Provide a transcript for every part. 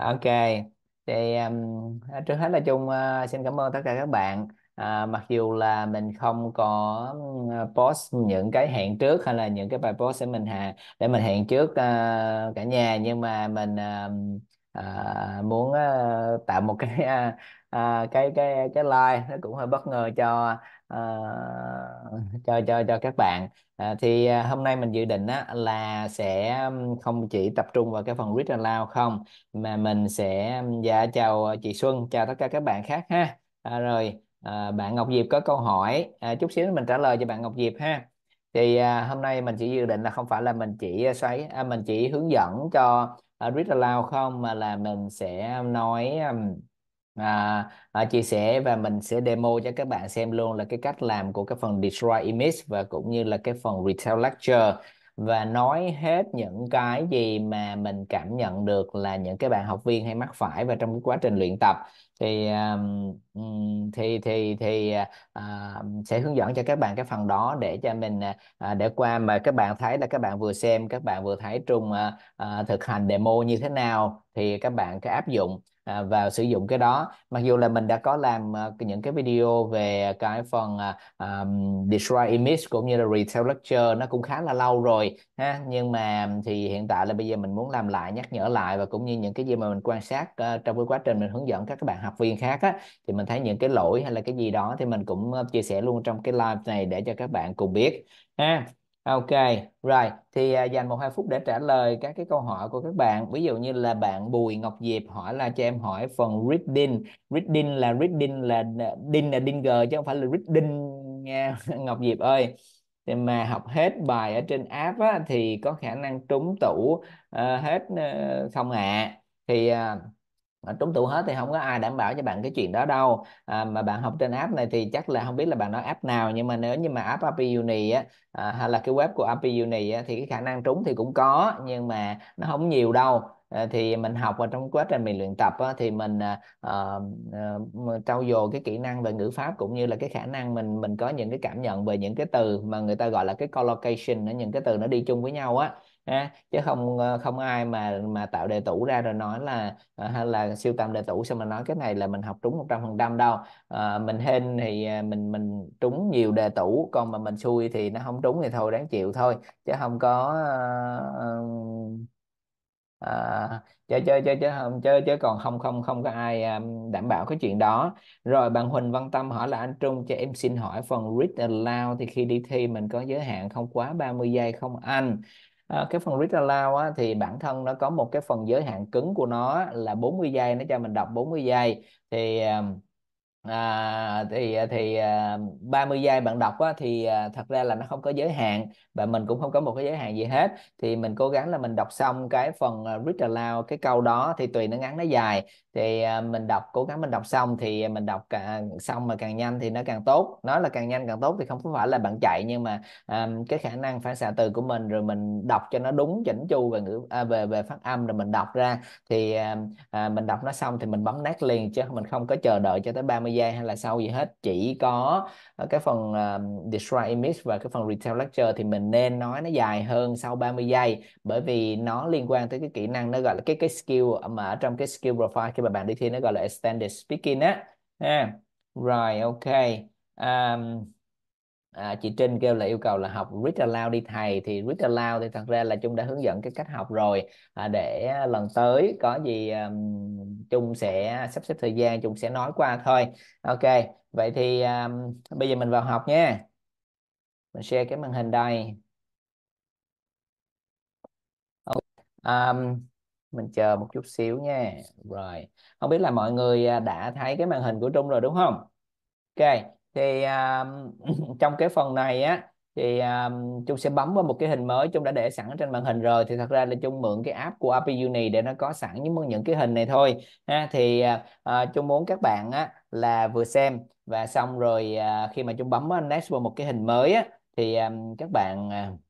Ok, thì um, trước hết là Chung uh, ờ, xin cảm ơn tất cả các bạn. À, mặc dù là mình không có ờ, post những cái hẹn trước hay là những cái bài post để mình hà để mình hẹn trước uh, cả nhà nhưng mà mình uh, muốn tạo một cái cái cái cái like nó cũng hơi bất ngờ cho cho cho cho các bạn À, thì à, hôm nay mình dự định á, là sẽ không chỉ tập trung vào cái phần read aloud không mà mình sẽ dạ chào chị Xuân chào tất cả các bạn khác ha à, rồi à, bạn Ngọc Diệp có câu hỏi à, chút xíu mình trả lời cho bạn Ngọc Diệp ha thì à, hôm nay mình chỉ dự định là không phải là mình chỉ à, xoáy à, mình chỉ hướng dẫn cho uh, read aloud không mà là mình sẽ nói um, à, à, chia sẻ và mình sẽ demo cho các bạn xem luôn là cái cách làm của cái phần Destroy Image và cũng như là cái phần Retail Lecture và nói hết những cái gì mà mình cảm nhận được là những cái bạn học viên hay mắc phải và trong cái quá trình luyện tập thì um, thì thì thì uh, sẽ hướng dẫn cho các bạn cái phần đó để cho mình uh, để qua mà các bạn thấy là các bạn vừa xem các bạn vừa thấy trung uh, uh, thực hành demo như thế nào thì các bạn cứ áp dụng À, vào sử dụng cái đó mặc dù là mình đã có làm à, những cái video về cái phần um, destroy image cũng như là retail lecture nó cũng khá là lâu rồi ha nhưng mà thì hiện tại là bây giờ mình muốn làm lại nhắc nhở lại và cũng như những cái gì mà mình quan sát uh, trong cái quá trình mình hướng dẫn các bạn học viên khác á thì mình thấy những cái lỗi hay là cái gì đó thì mình cũng chia sẻ luôn trong cái live này để cho các bạn cùng biết ha À, ok, rồi thì à, dành một hai phút để trả lời các cái câu hỏi của các bạn. Ví dụ như là bạn Bùi Ngọc Diệp hỏi là cho em hỏi phần reading. Reading là reading là à, din là g chứ không phải là reading nha Ngọc Diệp ơi. Thì mà học hết bài ở trên app á, thì có khả năng trúng tủ uh, hết uh, không ạ? À? Thì uh, mà trúng tủ hết thì không có ai đảm bảo cho bạn cái chuyện đó đâu à, mà bạn học trên app này thì chắc là không biết là bạn nói app nào nhưng mà nếu như mà app API Uni á à, hay là cái web của API Uni á, thì cái khả năng trúng thì cũng có nhưng mà nó không nhiều đâu à, thì mình học và trong quá trình mình luyện tập á, thì mình à, à, trau dồi cái kỹ năng về ngữ pháp cũng như là cái khả năng mình mình có những cái cảm nhận về những cái từ mà người ta gọi là cái collocation những cái từ nó đi chung với nhau á ha chứ không ờ, không ai mà mà tạo đề tủ ra rồi nói là ờ, hay là siêu tầm đề tủ xong mà nói cái này là mình học trúng một trăm phần trăm đâu à, mình hên thì mình mình trúng nhiều đề tủ còn mà mình xui thì nó không trúng thì thôi đáng chịu thôi chứ không có uh, à, chơi chơi chứ chứ không chơi chứ còn không không không có ai um, đảm bảo cái chuyện đó rồi bạn Huỳnh Văn Tâm hỏi là anh Trung cho em xin hỏi phần read aloud thì khi đi thi mình có giới hạn không quá 30 giây không anh à, cái phần read aloud á, thì bản thân nó có một cái phần giới hạn cứng của nó là 40 giây nó cho mình đọc 40 giây thì um, à, thì à, thì à, 30 giây bạn đọc á, thì à, thật ra là nó không có giới hạn và mình cũng không có một cái giới hạn gì hết thì mình cố gắng là mình đọc xong cái phần à, read aloud cái câu đó thì tùy nó ngắn nó dài thì mình đọc cố gắng mình đọc xong thì mình đọc cả, xong mà càng nhanh thì nó càng tốt nói là càng nhanh càng tốt thì không phải là bạn chạy nhưng mà à, cái khả năng phản xạ từ của mình rồi mình đọc cho nó đúng chỉnh chu về ngữ à, về về phát âm rồi mình đọc ra thì à, mình đọc nó xong thì mình bấm nát liền chứ mình không có chờ đợi cho tới 30 media hay là sau gì hết chỉ có ờ, cái phần uh, describe image và cái phần retail lecture thì mình nên nói nó dài hơn sau 30 giây bởi vì nó liên quan tới cái kỹ năng nó gọi là cái cái skill mà ở trong cái skill profile khi mà bạn đi thi nó gọi là extended speaking á ha yeah. right ok um, à, chị Trinh kêu là yêu cầu là học read aloud đi thầy thì read aloud thì thật ra là Trung đã hướng dẫn cái cách học rồi à, để à, lần tới có gì um, Trung sẽ sắp xếp thời gian Trung sẽ nói qua thôi ok vậy thì um, bây giờ mình vào học nha mình share cái màn hình đây um, mình chờ một chút xíu nha rồi không biết là mọi người à, đã thấy cái màn hình của Trung rồi đúng không ok thì uh, trong cái phần này á thì uh, Trung sẽ bấm vào một cái hình mới Trung đã để sẵn trên màn hình rồi thì thật ra là Trung mượn cái app của API Uni để nó có sẵn những những cái hình này thôi ha thì uh, Trung muốn các bạn á là vừa xem và xong rồi uh, khi mà Trung bấm uh, next vào một cái hình mới á thì um, các bạn uh...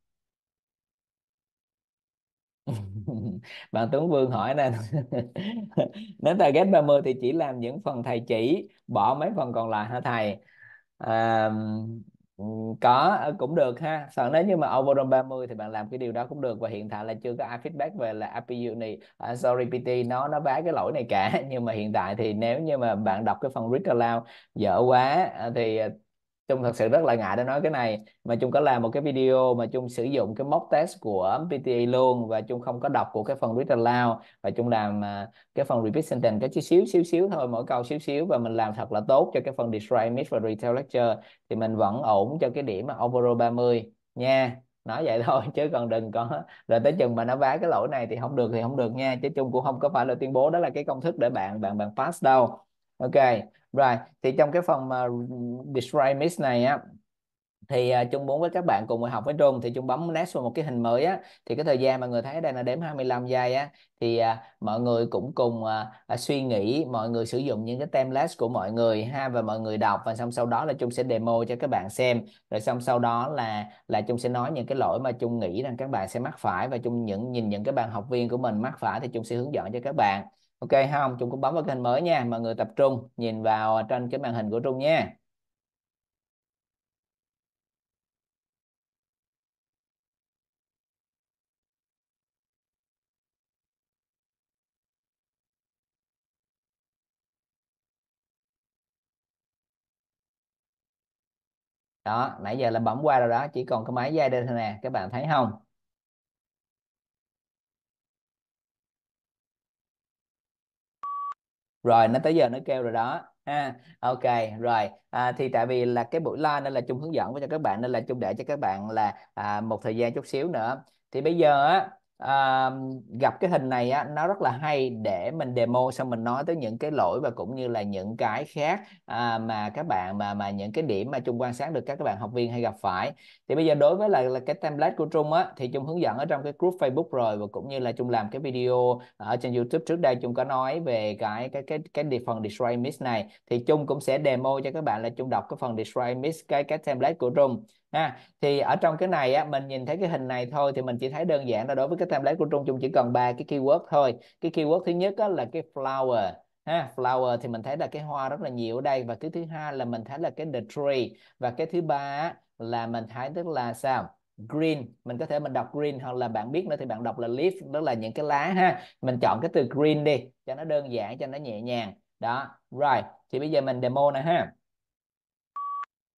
bạn Tuấn Vương hỏi nè nếu target 30 thì chỉ làm những phần thầy chỉ bỏ mấy phần còn lại hả thầy à, có ờ, cũng được ha sợ nếu như mà overall 30 thì bạn làm cái điều đó cũng được và hiện tại là chưa có ai feedback về là API Uni uh, à, sorry PT nó nó vá cái lỗi này cả nhưng mà hiện tại thì nếu như mà bạn đọc cái phần read aloud dở quá ờ, thì ờ, chung thật sự rất là ngại để nói cái này mà chung có làm một cái video mà chung sử dụng cái mock test của PTA luôn và chung không có đọc của cái phần read aloud và chung làm à, cái phần repeat sentence cái chút xíu xíu xíu thôi mỗi câu xíu xíu và mình làm thật là tốt cho cái phần describe miss và retail lecture thì mình vẫn ổn cho cái điểm mà overall 30 nha nói vậy thôi chứ còn đừng có rồi tới chừng mà nó vá cái lỗi này thì không được thì không được nha chứ chung cũng không có phải là tuyên bố đó là cái công thức để bạn bạn bạn pass đâu ok rồi thì trong cái phần mà describe mix này á thì uh, à, Trung muốn với các bạn cùng học với Trung thì Trung bấm next vào một cái hình mới á thì cái thời gian mà người thấy ở đây là đếm 25 giây á thì uh, mọi người cũng cùng uh, suy nghĩ mọi người sử dụng những cái template của mọi người ha và mọi người đọc và xong sau đó là Trung sẽ demo cho các bạn xem rồi xong sau đó là là Trung sẽ nói những cái lỗi mà Trung nghĩ rằng các bạn sẽ mắc phải và Trung những nhìn những cái bạn học viên của mình mắc phải thì Trung sẽ hướng dẫn cho các bạn ok không Trung cũng bấm vào cái hình mới nha mọi người tập trung nhìn vào trên cái màn hình của Trung nha đó nãy giờ là bấm qua rồi đó chỉ còn cái máy dây đây thôi nè các bạn thấy không rồi nó tới giờ nó kêu rồi đó ha ok rồi à, thì tại vì là cái buổi live nên là chung hướng dẫn với cho các bạn nên là chung để cho các bạn là à, một thời gian chút xíu nữa thì bây giờ á à, gặp cái hình này á, nó rất là hay để mình demo xong mình nói tới những cái lỗi và cũng như là những cái khác à, mà các bạn mà mà những cái điểm mà Trung quan sát được các các bạn học viên hay gặp phải thì bây giờ đối với là, là cái template của Trung á thì Trung hướng dẫn ở trong cái group Facebook rồi và cũng như là Trung làm cái video ở trên YouTube trước đây Trung có nói về cái cái cái cái, cái phần destroy miss này thì Trung cũng sẽ demo cho các bạn là Trung đọc cái phần destroy miss cái cái template của Trung ha thì ở trong cái này á, mình nhìn thấy cái hình này thôi thì mình chỉ thấy đơn giản là đối với cái template của Trung Trung chỉ cần ba cái keyword thôi cái keyword thứ nhất á, là cái flower ha flower thì mình thấy là cái hoa rất là nhiều ở đây và cái thứ hai là mình thấy là cái the tree và cái thứ ba á, là mình thấy tức là sao green mình có thể mình đọc green hoặc là bạn biết nữa thì bạn đọc là leaf đó là những cái lá ha mình chọn cái từ green đi cho nó đơn giản cho nó nhẹ nhàng đó right thì bây giờ mình demo nè ha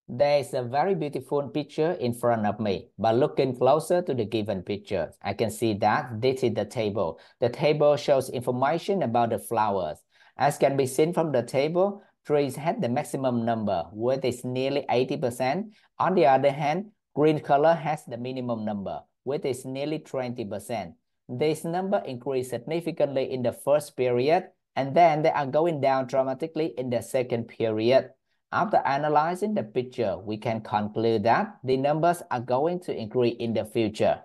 There is a very beautiful picture in front of me, but looking closer to the given picture, I can see that this is the table. The table shows information about the flowers. As can be seen from the table, trees had the maximum number, which is nearly 80%. On the other hand, green color has the minimum number, which is nearly 20%. This number increased significantly in the first period, and then they are going down dramatically in the second period. After analyzing the picture, we can conclude that the numbers are going to increase in the future.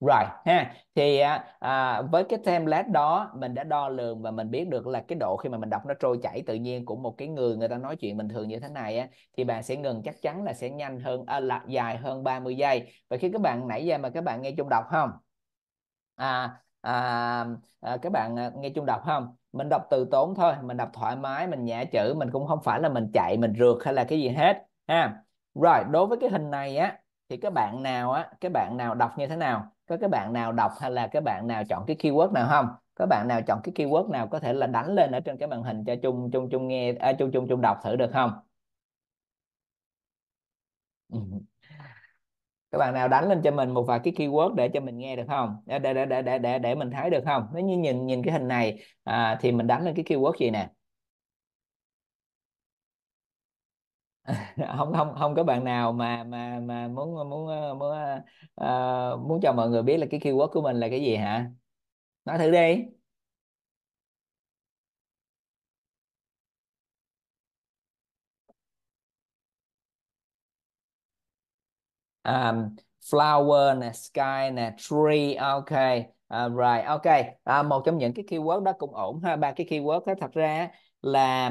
right, ha. thì à, à với cái template đó mình đã đo lường và mình biết được là cái độ khi mà mình đọc nó trôi chảy tự nhiên của một cái người người ta nói chuyện bình thường như thế này á, thì bạn sẽ ngừng chắc chắn là sẽ nhanh hơn à, là dài hơn 30 giây. Và khi các bạn nãy giờ mà các bạn nghe chung đọc không? À, à, à các bạn à, nghe chung đọc không? mình đọc từ tốn thôi mình đọc thoải mái mình nhả chữ mình cũng không phải là mình chạy mình rượt hay là cái gì hết ha rồi đối với cái hình này á thì các bạn nào á các bạn nào đọc như thế nào có các bạn nào đọc hay là các bạn nào chọn cái keyword nào không các bạn nào chọn cái keyword nào có thể là đánh lên ở trên cái màn hình cho chung chung chung nghe à, chung chung chung đọc thử được không ừ các bạn nào đánh lên cho mình một vài cái keyword để cho mình nghe được không để để để để để, để mình thấy được không nếu như nhìn nhìn cái hình này à, thì mình đánh lên cái keyword gì nè không không không có bạn nào mà mà mà muốn muốn muốn uh, muốn cho mọi người biết là cái keyword của mình là cái gì hả nói thử đi um, flower nè sky nè tree ok uh, right ok à, một trong những cái keyword đó cũng ổn ha ba cái keyword đó thật ra là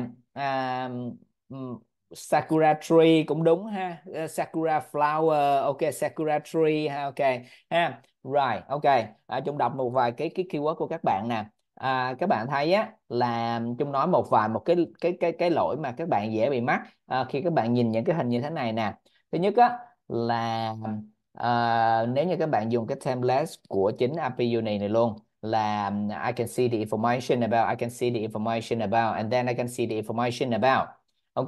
um, Sakura tree cũng đúng ha ờ, Sakura flower ok Sakura tree ha ok ha right ok à, chung đọc một vài cái cái keyword của các bạn nè à, các bạn thấy á là chung nói một vài một cái cái cái cái lỗi mà các bạn dễ bị mắc à, khi các bạn nhìn những cái hình như thế này nè thứ nhất á là uh, nếu như các bạn dùng cái template của chính API này này luôn là um, I can see the information about, I can see the information about, and then I can see the information about. Ok,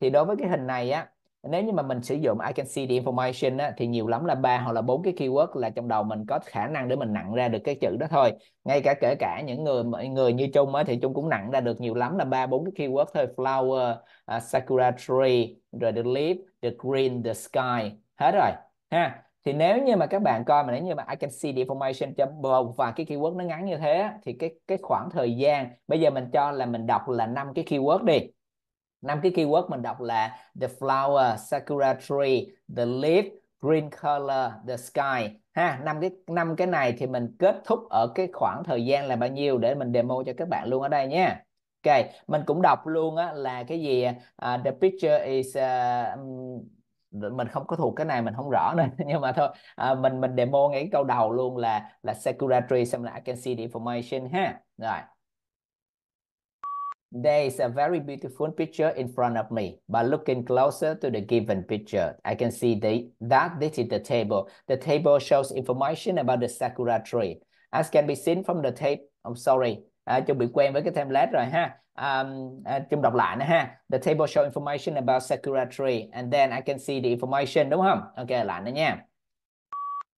thì đối với cái hình này á, nếu như mà mình sử dụng I can see the information á, thì nhiều lắm là ba hoặc là bốn cái keyword là trong đầu mình có khả năng để mình nặng ra được cái chữ đó thôi ngay cả kể cả những người người như Trung á, thì Trung cũng nặng ra được nhiều lắm là ba bốn cái keyword thôi flower uh, sakura tree rồi the leaf the green the sky hết rồi ha thì nếu như mà các bạn coi mà nếu như mà I can see the information cho và cái keyword nó ngắn như thế thì cái cái khoảng thời gian bây giờ mình cho là mình đọc là năm cái keyword đi năm cái keyword mình đọc là the flower sakura tree the leaf green color the sky ha năm cái năm cái này thì mình kết thúc ở cái khoảng thời gian là bao nhiêu để mình demo cho các bạn luôn ở đây nhé ok mình cũng đọc luôn á là cái gì uh, the picture is uh, mình không có thuộc cái này mình không rõ nữa nhưng mà thôi à, mình mình demo ngay cái câu đầu luôn là là sakura tree xem là I can see the information ha rồi There is a very beautiful picture in front of me, but looking closer to the given picture, I can see the, that this is the table. The table shows information about the sakura tree. As can be seen from the table, I'm oh, sorry, à, Trung bị quen với cái template rồi ha. Um, à, Trung đọc lại nữa ha. The table shows information about sakura tree and then I can see the information, đúng không? Ok, lại nữa nha.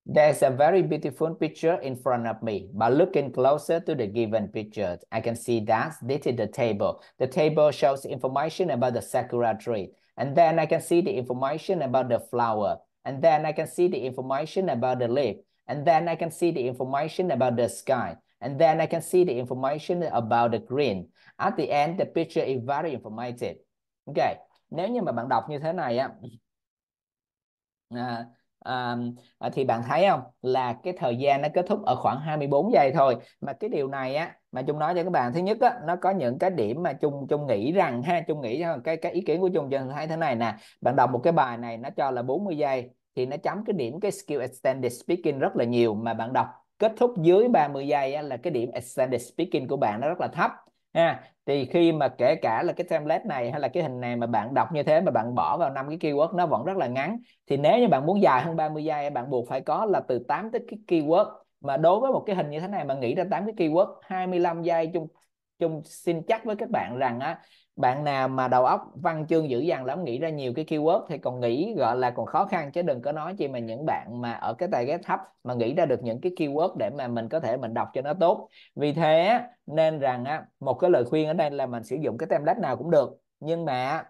There's a very beautiful picture in front of me. By looking closer to the given picture, I can see that this is the table. The table shows information about the sakura tree. And then I can see the information about the flower. And then I can see the information about the leaf. And then I can see the information about the sky. And then I can see the information about the green. At the end, the picture is very informative. Okay, nếu như mà bạn đọc như thế này á, à, thì bạn thấy không là cái thời gian nó kết thúc ở khoảng 24 giây thôi mà cái điều này á mà chung nói cho các bạn thứ nhất á nó có những cái điểm mà chung chung nghĩ rằng ha chung nghĩ cái cái ý kiến của chung cho thấy thế này nè bạn đọc một cái bài này nó cho là 40 giây thì nó chấm cái điểm cái skill extended speaking rất là nhiều mà bạn đọc kết thúc dưới 30 giây á, là cái điểm extended speaking của bạn nó rất là thấp ha thì khi mà kể cả là cái template này hay là cái hình này mà bạn đọc như thế mà bạn bỏ vào năm cái keyword nó vẫn rất là ngắn thì nếu như bạn muốn dài hơn 30 giây bạn buộc phải có là từ 8 tới cái keyword mà đối với một cái hình như thế này mà nghĩ ra 8 cái keyword 25 giây chung chung xin chắc với các bạn rằng á bạn nào mà đầu óc văn chương dữ dằn lắm nghĩ ra nhiều cái keyword thì còn nghĩ gọi là còn khó khăn chứ đừng có nói chi mà những bạn mà ở cái tài ghép thấp mà nghĩ ra được những cái keyword để mà mình có thể mình đọc cho nó tốt vì thế nên rằng á một cái lời khuyên ở đây là mình sử dụng cái template nào cũng được nhưng mà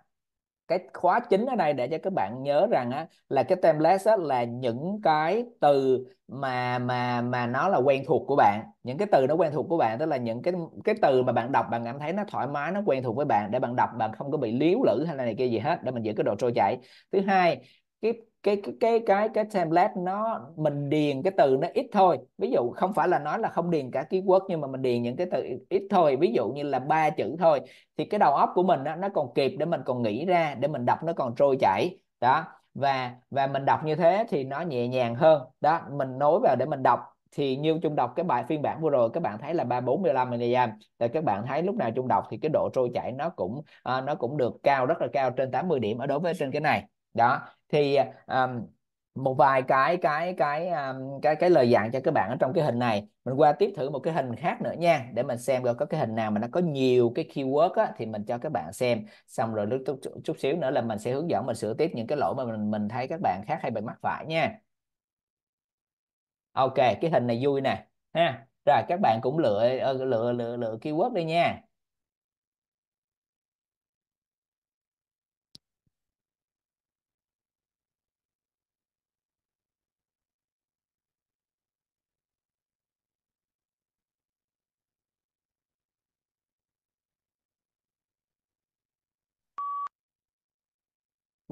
cái khóa chính ở đây để cho các bạn nhớ rằng á là cái template á, là những cái từ mà mà mà nó là quen thuộc của bạn những cái từ nó quen thuộc của bạn tức là những cái cái từ mà bạn đọc bạn cảm thấy nó thoải mái nó quen thuộc với bạn để bạn đọc bạn không có bị liếu lử hay là này kia gì hết để mình giữ cái độ trôi chảy thứ hai cái cái cái cái cái cái template nó mình điền cái từ nó ít thôi ví dụ không phải là nói là không điền cả keyword nhưng mà mình điền những cái từ ít thôi ví dụ như là ba chữ thôi thì cái đầu óc của mình nó nó còn kịp để mình còn nghĩ ra để mình đọc nó còn trôi chảy đó và và mình đọc như thế thì nó nhẹ nhàng hơn đó mình nối vào để mình đọc thì như trung đọc cái bài phiên bản vừa rồi các bạn thấy là ba bốn mươi lăm mg rồi các bạn thấy lúc nào trung đọc thì cái độ trôi chảy nó cũng uh, nó cũng được cao rất là cao trên 80 điểm ở đối với trên cái này đó thì um, một vài cái cái cái um, cái cái lời dặn cho các bạn ở trong cái hình này mình qua tiếp thử một cái hình khác nữa nha để mình xem coi có cái hình nào mà nó có nhiều cái keyword á, thì mình cho các bạn xem xong rồi lúc chút, chút xíu nữa là mình sẽ hướng dẫn mình sửa tiếp những cái lỗi mà mình mình thấy các bạn khác hay bị mắc phải nha ok cái hình này vui nè ha rồi các bạn cũng lựa ờ, lựa lựa lựa keyword đi nha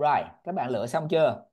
rồi các bạn lựa xong chưa?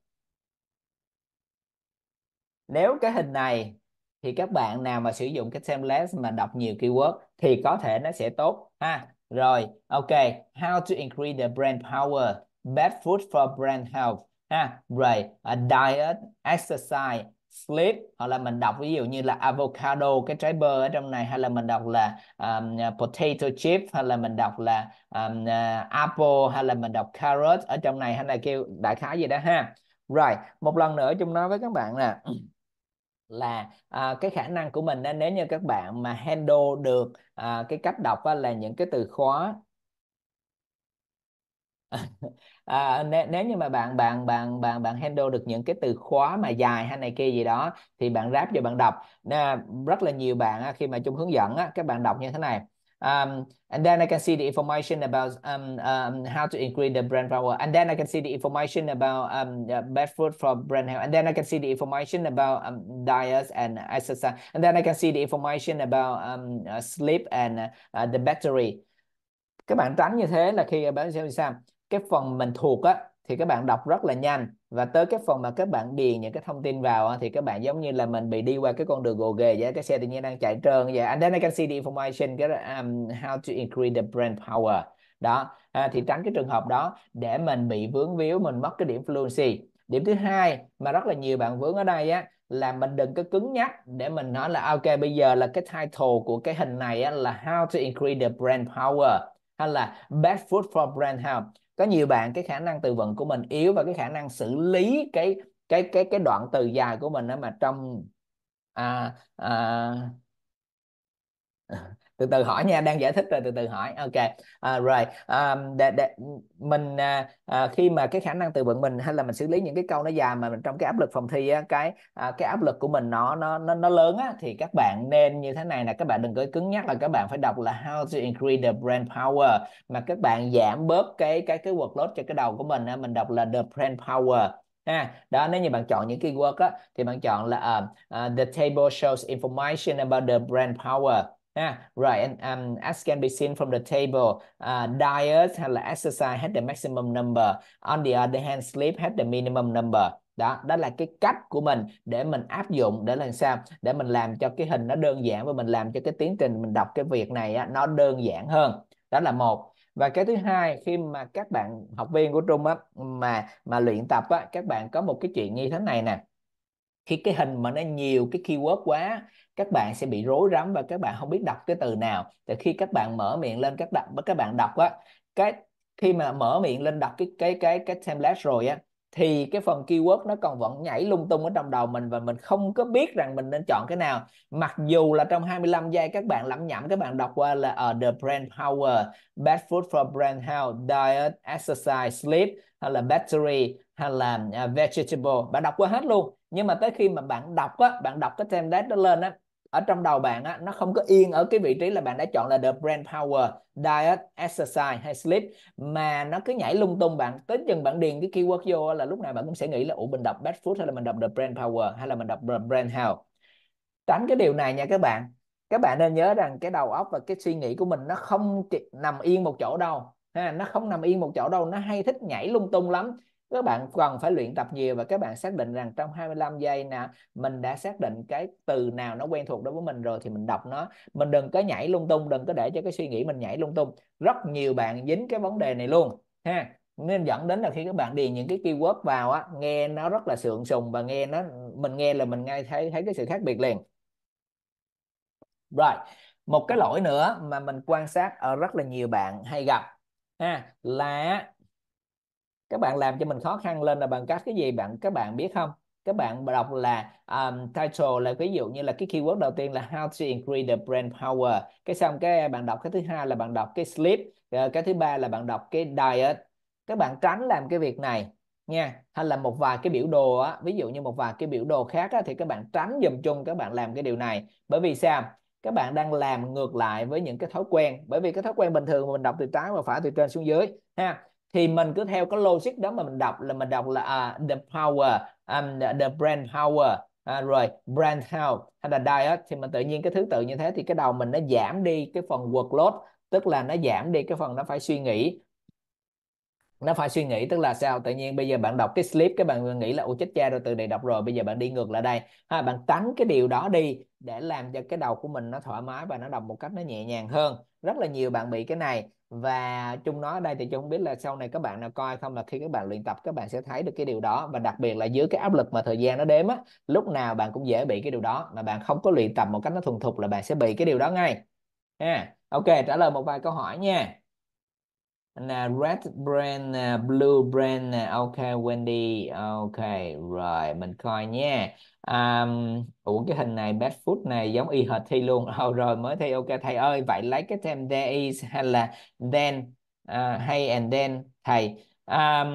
Nếu cái hình này thì các bạn nào mà sử dụng cái template mà đọc nhiều keyword thì có thể nó sẽ tốt ha. Rồi, ok, how to increase the brand power, bad food for brand health ha. Rồi, a diet, exercise sleep hoặc là mình đọc ví dụ như là avocado cái trái bơ ở trong này hay là mình đọc là um, potato chip hay là mình đọc là um, uh, apple hay là mình đọc carrot ở trong này hay là kêu đại khái gì đó ha rồi right. một lần nữa chúng nói với các bạn nè là à, cái khả năng của mình nếu như các bạn mà handle được à, cái cách đọc á, là những cái từ khóa à, nếu, nếu như mà bạn bạn bạn bạn bạn handle được những cái từ khóa mà dài hay này kia gì đó thì bạn ráp cho bạn đọc à, rất là nhiều bạn khi mà chung hướng dẫn các bạn đọc như thế này Um, and then I can see the information about um, um, how to increase the brand power. And then I can see the information about um, uh, best food for brand health. And then I can see the information about um, diets and exercise. And then I can see the information about um, uh, sleep and uh, the battery. Các bạn tránh như thế là khi bạn sẽ sao? cái phần mình thuộc á thì các bạn đọc rất là nhanh và tới cái phần mà các bạn điền những cái thông tin vào thì các bạn giống như là mình bị đi qua cái con đường gồ ghề vậy cái xe tự nhiên đang chạy trơn vậy and then I can see the information cái um, how to increase the brand power đó à, thì tránh cái trường hợp đó để mình bị vướng víu mình mất cái điểm fluency điểm thứ hai mà rất là nhiều bạn vướng ở đây á là mình đừng có cứng nhắc để mình nói là ok bây giờ là cái title của cái hình này á, là how to increase the brand power hay là best food for brand health có nhiều bạn cái khả năng từ vựng của mình yếu và cái khả năng xử lý cái cái cái cái đoạn từ dài của mình đó mà trong à, à, từ từ hỏi nha đang giải thích rồi từ từ hỏi ok à, rồi à, để, để, mình à, à, khi mà cái khả năng từ vựng mình hay là mình xử lý những cái câu nó dài mà mình trong cái áp lực phòng thi á, cái à, cái áp lực của mình nó nó nó nó lớn á thì các bạn nên như thế này là các bạn đừng có cứng nhắc là các bạn phải đọc là how to increase the brain power mà các bạn giảm bớt cái cái cái workload cho cái đầu của mình á, mình đọc là the brain power ha đó nếu như bạn chọn những keyword á thì bạn chọn là uh, uh, the table shows information about the brand power ha right and um, as can be seen from the table uh, diet hay là exercise had the maximum number on the other hand sleep had the minimum number đó đó là cái cách của mình để mình áp dụng để làm sao để mình làm cho cái hình nó đơn giản và mình làm cho cái tiến trình mình đọc cái việc này á, nó đơn giản hơn đó là một và cái thứ hai khi mà các bạn học viên của trung á mà mà luyện tập á các bạn có một cái chuyện như thế này nè khi cái hình mà nó nhiều cái keyword quá các bạn sẽ bị rối rắm và các bạn không biết đọc cái từ nào thì khi các bạn mở miệng lên các đọc các bạn đọc á cái khi mà mở miệng lên đọc cái cái cái cái template rồi á thì cái phần keyword nó còn vẫn nhảy lung tung ở trong đầu mình và mình không có biết rằng mình nên chọn cái nào mặc dù là trong 25 giây các bạn lẩm nhẩm các bạn đọc qua là ở ờ, uh, the brand power bad food for brand health diet exercise sleep hay là battery hay là uh, vegetable bạn đọc qua hết luôn nhưng mà tới khi mà bạn đọc á bạn đọc cái template đó lên á ở trong đầu bạn á, nó không có yên ở cái vị trí là bạn đã chọn là the brand power diet exercise hay sleep mà nó cứ nhảy lung tung bạn tới chừng bạn điền cái keyword vô là lúc nào bạn cũng sẽ nghĩ là ủ mình đọc bad food hay là mình đọc the brand power hay là mình đọc the brand health tránh cái điều này nha các bạn các bạn nên nhớ rằng cái đầu óc và cái suy nghĩ của mình nó không nằm yên một chỗ đâu ha nó không nằm yên một chỗ đâu nó hay thích nhảy lung tung lắm các bạn cần phải luyện tập nhiều và các bạn xác định rằng trong 25 giây nào mình đã xác định cái từ nào nó quen thuộc đối với mình rồi thì mình đọc nó mình đừng có nhảy lung tung đừng có để cho cái suy nghĩ mình nhảy lung tung rất nhiều bạn dính cái vấn đề này luôn ha nên dẫn đến là khi các bạn điền những cái keyword vào á nghe nó rất là sượng sùng và nghe nó mình nghe là mình ngay thấy thấy cái sự khác biệt liền rồi right. một cái lỗi nữa mà mình quan sát ở rất là nhiều bạn hay gặp ha là các bạn làm cho mình khó khăn lên là bằng cách cái gì bạn các bạn biết không các bạn đọc là um, title là ví dụ như là cái keyword đầu tiên là how to increase the brand power cái xong cái bạn đọc cái thứ hai là bạn đọc cái sleep cái thứ ba là bạn đọc cái diet các bạn tránh làm cái việc này nha hay là một vài cái biểu đồ á ví dụ như một vài cái biểu đồ khác á, thì các bạn tránh dùm chung các bạn làm cái điều này bởi vì sao các bạn đang làm ngược lại với những cái thói quen bởi vì cái thói quen bình thường mình đọc từ trái vào phải từ trên xuống dưới ha thì mình cứ theo cái logic đó mà mình đọc là mình đọc là à, the power um, the, brand power à, rồi brand health hay là diet thì mình tự nhiên cái thứ tự như thế thì cái đầu mình nó giảm đi cái phần workload tức là nó giảm đi cái phần nó phải suy nghĩ nó phải suy nghĩ tức là sao tự nhiên bây giờ bạn đọc cái slip cái bạn nghĩ là ô chết cha rồi từ này đọc rồi bây giờ bạn đi ngược lại đây ha bạn tránh cái điều đó đi để làm cho cái đầu của mình nó thoải mái và nó đọc một cách nó nhẹ nhàng hơn rất là nhiều bạn bị cái này và chung nói ở đây thì chung không biết là sau này các bạn nào coi không là khi các bạn luyện tập các bạn sẽ thấy được cái điều đó và đặc biệt là dưới cái áp lực mà thời gian nó đếm á lúc nào bạn cũng dễ bị cái điều đó mà bạn không có luyện tập một cách nó thuần thục là bạn sẽ bị cái điều đó ngay ha à, ok trả lời một vài câu hỏi nha là red brand nè blue brand nè ok Wendy ok rồi mình coi nha um, ủa cái hình này bad food này giống y hệt thi luôn oh, rồi mới thi ok thầy ơi vậy lấy cái thêm there is hay là then uh, hay and then thầy um,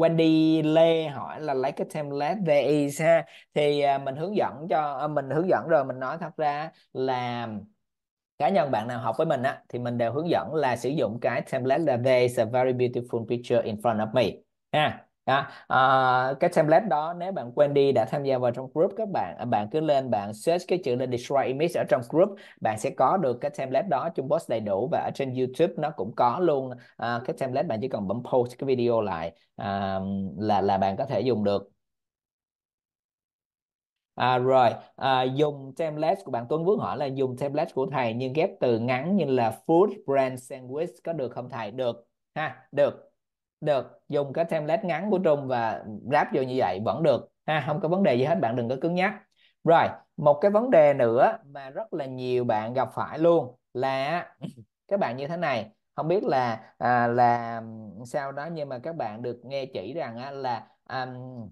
Wendy Lê hỏi là lấy cái template there is ha thì uh, mình hướng dẫn cho uh, mình hướng dẫn rồi mình nói thật ra là cá nhân bạn nào học với mình á thì mình đều hướng dẫn là sử dụng cái template là there is a very beautiful picture in front of me ha À, à, cái template đó nếu bạn quên đi đã tham gia vào trong group các bạn à, bạn cứ lên bạn search cái chữ là destroy image ở trong group bạn sẽ có được cái template đó trong post đầy đủ và ở trên YouTube nó cũng có luôn à, cái template bạn chỉ cần bấm post cái video lại à, là là bạn có thể dùng được À, rồi à, dùng template của bạn Tuấn Vướng hỏi là dùng template của thầy nhưng ghép từ ngắn như là food brand sandwich có được không thầy? Được ha, được. Được, dùng cái template ngắn của Trung và ráp vô như vậy vẫn được ha, không có vấn đề gì hết bạn đừng có cứng nhắc. Rồi, một cái vấn đề nữa mà rất là nhiều bạn gặp phải luôn là các bạn như thế này không biết là à, là sao đó nhưng mà các bạn được nghe chỉ rằng á, là um,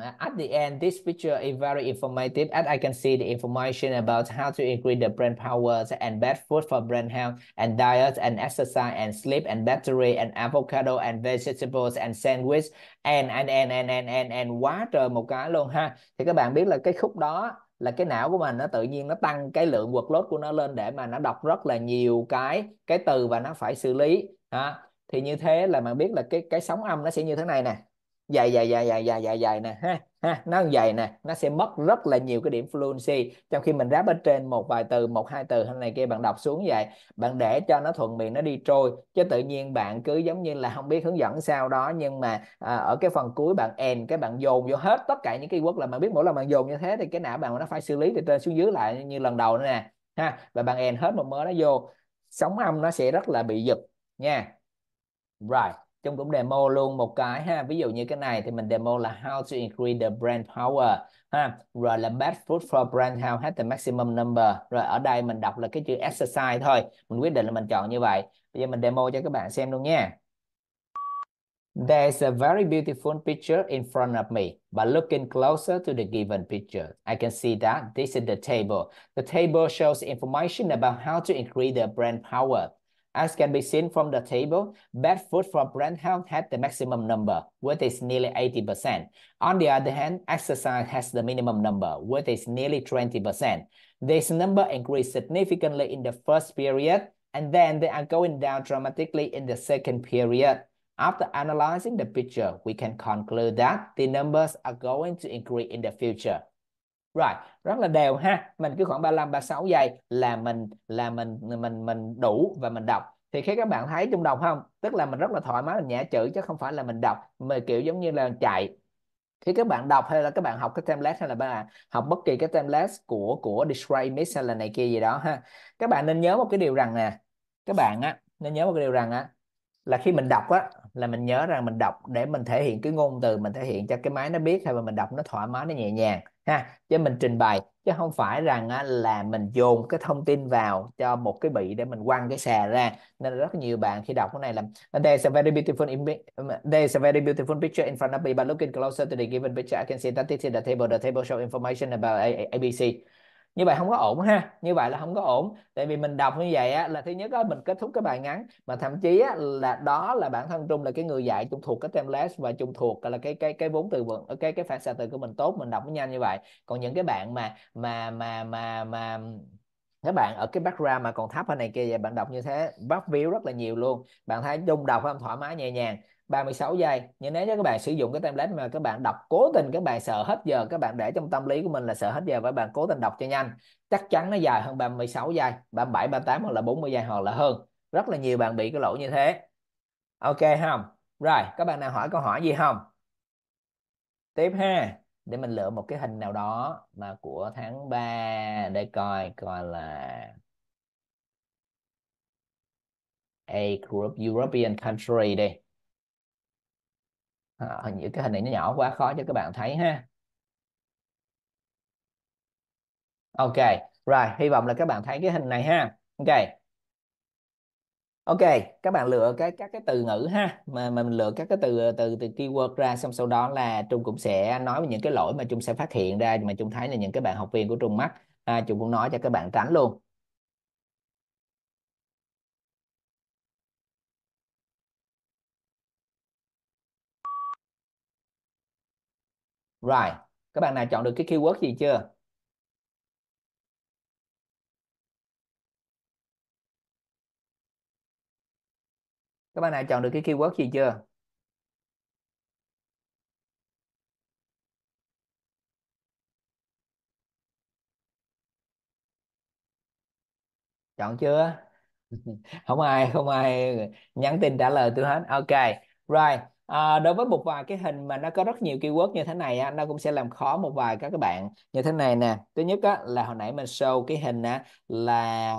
At the end, this picture is very informative as I can see the information about how to increase the brain power and bad food for brain health and diet and exercise and sleep and battery and avocado and vegetables and sandwich and and and and and and, and quá một cái luôn ha. Thì các bạn biết là cái khúc đó là cái não của mình nó tự nhiên nó tăng cái lượng workload của nó lên để mà nó đọc rất là nhiều cái cái từ và nó phải xử lý ha. Thì như thế là bạn biết là cái cái sóng âm nó sẽ như thế này nè dài dài dài dài dài dài dài nè ha ha nó dài nè nó sẽ mất rất là nhiều cái điểm fluency trong khi mình ráp ở trên một vài từ một hai từ hay này kia bạn đọc xuống vậy bạn để cho nó thuận miệng nó đi trôi chứ tự nhiên bạn cứ giống như là không biết hướng dẫn sao đó nhưng mà à, ở cái phần cuối bạn end cái bạn dồn vô hết tất cả những cái quốc là bạn biết mỗi lần bạn dồn như thế thì cái não bạn nó phải xử lý từ trên xuống dưới lại như lần đầu nữa nè ha và bạn end hết một mớ nó vô sóng âm nó sẽ rất là bị giật nha right chúng cũng demo luôn một cái ha ví dụ như cái này thì mình demo là how to increase the brand power ha rồi là best food for brand how has the maximum number rồi ở đây mình đọc là cái chữ exercise thôi mình quyết định là mình chọn như vậy bây giờ mình demo cho các bạn xem luôn nha There's a very beautiful picture in front of me, but looking closer to the given picture, I can see that this is the table. The table shows information about how to increase the brand power. As can be seen from the table, bad food from health had the maximum number, which is nearly 80%. On the other hand, exercise has the minimum number, which is nearly 20%. This number increased significantly in the first period, and then they are going down dramatically in the second period. After analyzing the picture, we can conclude that the numbers are going to increase in the future. Rồi, rất là đều ha. Mình cứ khoảng 35 36 giây là mình là mình mình mình đủ và mình đọc. Thì khi các bạn thấy trung đọc không? Tức là mình rất là thoải mái mình nhả chữ chứ không phải là mình đọc mà kiểu giống như là chạy. Khi các bạn đọc hay là các bạn học cái template hay là bạn học bất kỳ cái template của của Display Mix hay là này kia gì đó ha. Các bạn nên nhớ một cái điều rằng nè. Các bạn á nên nhớ một cái điều rằng á là khi mình đọc á là mình nhớ rằng mình đọc để mình thể hiện cái ngôn từ mình thể hiện cho cái máy nó biết hay là mình đọc nó thoải mái nó nhẹ nhàng ha chứ mình trình bày chứ không phải rằng là mình dồn cái thông tin vào cho một cái bị để mình quăng cái xà ra nên rất nhiều bạn khi đọc cái này là there's a very beautiful there's a very beautiful picture in front of me but looking closer to the given picture I can see that this is the table the table show information about ABC như vậy không có ổn ha như vậy là không có ổn tại vì mình đọc như vậy á, là thứ nhất á, mình kết thúc cái bài ngắn mà thậm chí á, là đó là bản thân trung là cái người dạy trung thuộc cái template và trung thuộc là cái cái cái vốn từ vựng ờ, cái cái phản xạ từ của mình tốt mình đọc nó nhanh như vậy còn những cái bạn mà mà mà mà mà các bạn ở cái background mà còn thấp ở này kia vậy bạn đọc như thế bắt view rất là nhiều luôn bạn thấy trung đọc không thoải mái nhẹ nhàng 36 giây nhưng nếu như các bạn sử dụng cái template mà các bạn đọc cố tình các bạn sợ hết giờ các bạn để trong tâm lý của mình là sợ hết giờ và bạn cố tình đọc cho nhanh chắc chắn nó dài hơn 36 giây 37 38 hoặc là 40 giây hoặc là hơn rất là nhiều bạn bị cái lỗi như thế ok không rồi các bạn nào hỏi câu hỏi gì không tiếp ha để mình lựa một cái hình nào đó mà của tháng 3 để coi coi là a group European country đi à, ờ, những cái hình này nó nhỏ quá khó cho các bạn thấy ha ok rồi hy vọng là các bạn thấy cái hình này ha ok ok các bạn lựa cái các cái từ ngữ ha mà, mà mình lựa các cái từ từ từ keyword ra xong sau đó là trung cũng sẽ nói về những cái lỗi mà trung sẽ phát hiện ra mà trung thấy là những cái bạn học viên của trung mắc à, trung cũng nói cho các bạn tránh luôn Right, các bạn nào chọn được cái keyword gì chưa? Các bạn nào chọn được cái keyword gì chưa? Chọn chưa? không ai, không ai nhắn tin trả lời tôi hết. Ok, right à, đối với một vài cái hình mà nó có rất nhiều keyword như thế này á, nó cũng sẽ làm khó một vài các bạn như thế này nè thứ nhất á, là hồi nãy mình show cái hình á, là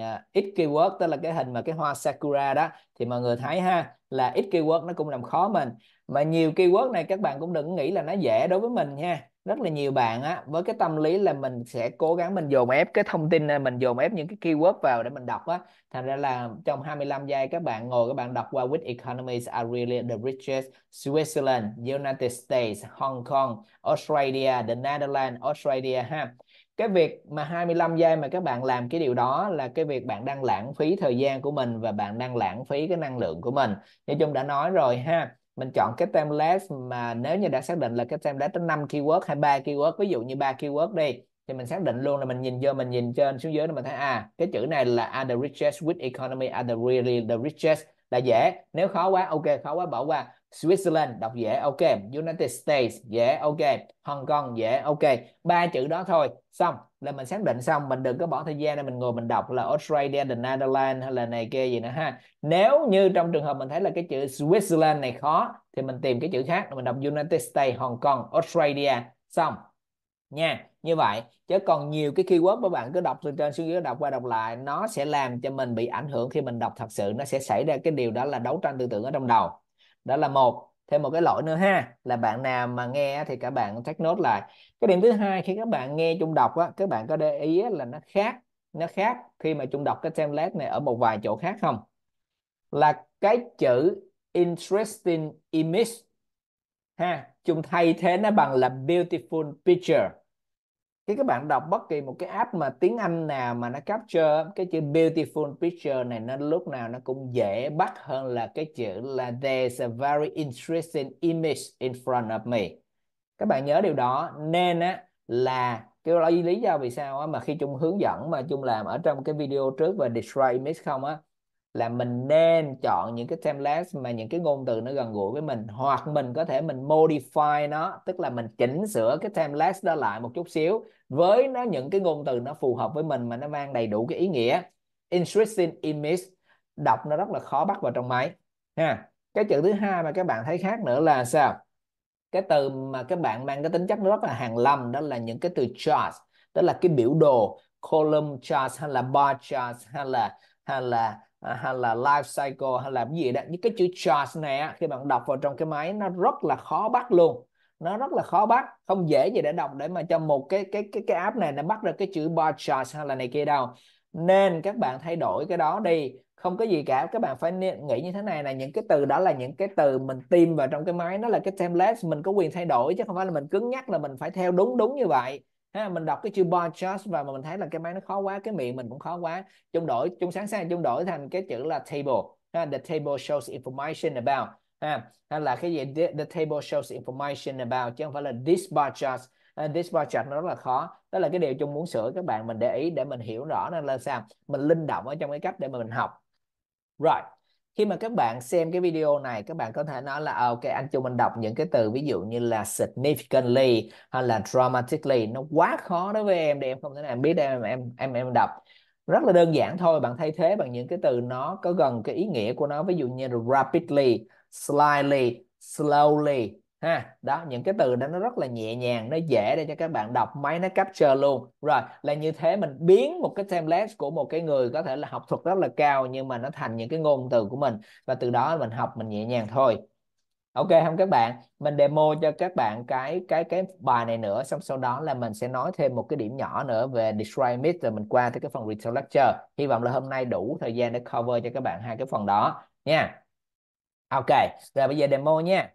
ờ, ít keyword tức là cái hình mà cái hoa sakura đó thì mọi người thấy ha là ít keyword nó cũng làm khó mình mà nhiều keyword này các bạn cũng đừng nghĩ là nó dễ đối với mình nha rất là nhiều bạn á với cái tâm lý là mình sẽ cố gắng mình dồn ép cái thông tin mình dồn ép những cái keyword vào để mình đọc á thành ra là trong 25 giây các bạn ngồi các bạn đọc qua which economies are really the richest Switzerland United States Hong Kong Australia the Netherlands Australia ha cái việc mà 25 giây mà các bạn làm cái điều đó là cái việc bạn đang lãng phí thời gian của mình và bạn đang lãng phí cái năng lượng của mình như chung đã nói rồi ha mình chọn cái template mà nếu như đã xác định là cái template tới 5 keyword hay 3 keyword ví dụ như 3 keyword đi thì mình xác định luôn là mình nhìn vô mình nhìn trên xuống dưới là mình thấy à cái chữ này là are the richest with economy are the really the richest là dễ nếu khó quá ok khó quá bỏ qua Switzerland đọc dễ ok United States dễ ok Hong Kong dễ ok ba chữ đó thôi xong là mình xác định xong mình đừng có bỏ thời gian để mình ngồi mình đọc là Australia, the Netherlands hay là này kia gì nữa ha nếu như trong trường hợp mình thấy là cái chữ Switzerland này khó thì mình tìm cái chữ khác mình đọc United States, Hong Kong, Australia xong nha như vậy chứ còn nhiều cái keyword mà bạn cứ đọc từ trên xuống dưới đọc qua đọc lại nó sẽ làm cho mình bị ảnh hưởng khi mình đọc thật sự nó sẽ xảy ra cái điều đó là đấu tranh tư tưởng ở trong đầu đó là một thêm một cái lỗi nữa ha là bạn nào mà nghe thì các bạn take note lại cái điểm thứ hai khi các bạn nghe trung đọc á các bạn có để ý là nó khác nó khác khi mà trung đọc cái template này ở một vài chỗ khác không là cái chữ interesting image ha trung thay thế nó bằng là beautiful picture khi các bạn đọc bất kỳ một cái app mà tiếng Anh nào mà nó capture cái chữ beautiful picture này nó lúc nào nó cũng dễ bắt hơn là cái chữ là there's a very interesting image in front of me. Các bạn nhớ điều đó nên á là cái lý do vì sao á mà khi chung hướng dẫn mà chung làm ở trong cái video trước về describe image không á là mình nên chọn những cái template mà những cái ngôn từ nó gần gũi với mình hoặc mình có thể mình modify nó tức là mình chỉnh sửa cái template đó lại một chút xíu với nó những cái ngôn từ nó phù hợp với mình mà nó mang đầy đủ cái ý nghĩa interesting image đọc nó rất là khó bắt vào trong máy ha cái chữ thứ hai mà các bạn thấy khác nữa là sao cái từ mà các bạn mang cái tính chất nó rất là hàng lâm đó là những cái từ charts đó là cái biểu đồ column charts hay là bar charts hay là hay là À, hay là life cycle hay là cái gì đó những cái chữ charge này khi bạn đọc vào trong cái máy nó rất là khó bắt luôn nó rất là khó bắt không dễ gì để đọc để mà cho một cái cái cái cái app này nó bắt ra cái chữ bar charge hay là này kia đâu nên các bạn thay đổi cái đó đi không có gì cả các bạn phải nghĩ như thế này là những cái từ đó là những cái từ mình tìm vào trong cái máy nó là cái template mình có quyền thay đổi chứ không phải là mình cứng nhắc là mình phải theo đúng đúng như vậy ha mình đọc cái chữ bar chart và mà mình thấy là cái máy nó khó quá cái miệng mình cũng khó quá chung đổi chung sáng sang chung đổi thành cái chữ là table ha the table shows information about ha hay là cái gì the, the table shows information about chứ không phải là this podcast uh, this bar chart nó rất là khó đó là cái điều chung muốn sửa các bạn mình để ý để mình hiểu rõ nên là sao mình linh động ở trong cái cách để mà mình học right khi mà các bạn xem cái video này các bạn có thể nói là ờ, ok anh Trung anh đọc những cái từ ví dụ như là significantly hay là dramatically nó quá khó đối với em để em không thể nào biết em em em em đọc rất là đơn giản thôi bạn thay thế bằng những cái từ nó có gần cái ý nghĩa của nó ví dụ như là rapidly slightly slowly ha đó những cái từ đó nó rất là nhẹ nhàng nó dễ để cho các bạn đọc máy nó capture luôn rồi là như thế mình biến một cái template của một cái người có thể là học thuật rất là cao nhưng mà nó thành những cái ngôn từ của mình và từ đó mình học mình nhẹ nhàng thôi ok không các bạn mình demo cho các bạn cái cái cái bài này nữa xong sau đó là mình sẽ nói thêm một cái điểm nhỏ nữa về describe it rồi mình qua tới cái phần retail lecture hy vọng là hôm nay đủ thời gian để cover cho các bạn hai cái phần đó nha ok rồi bây giờ demo nha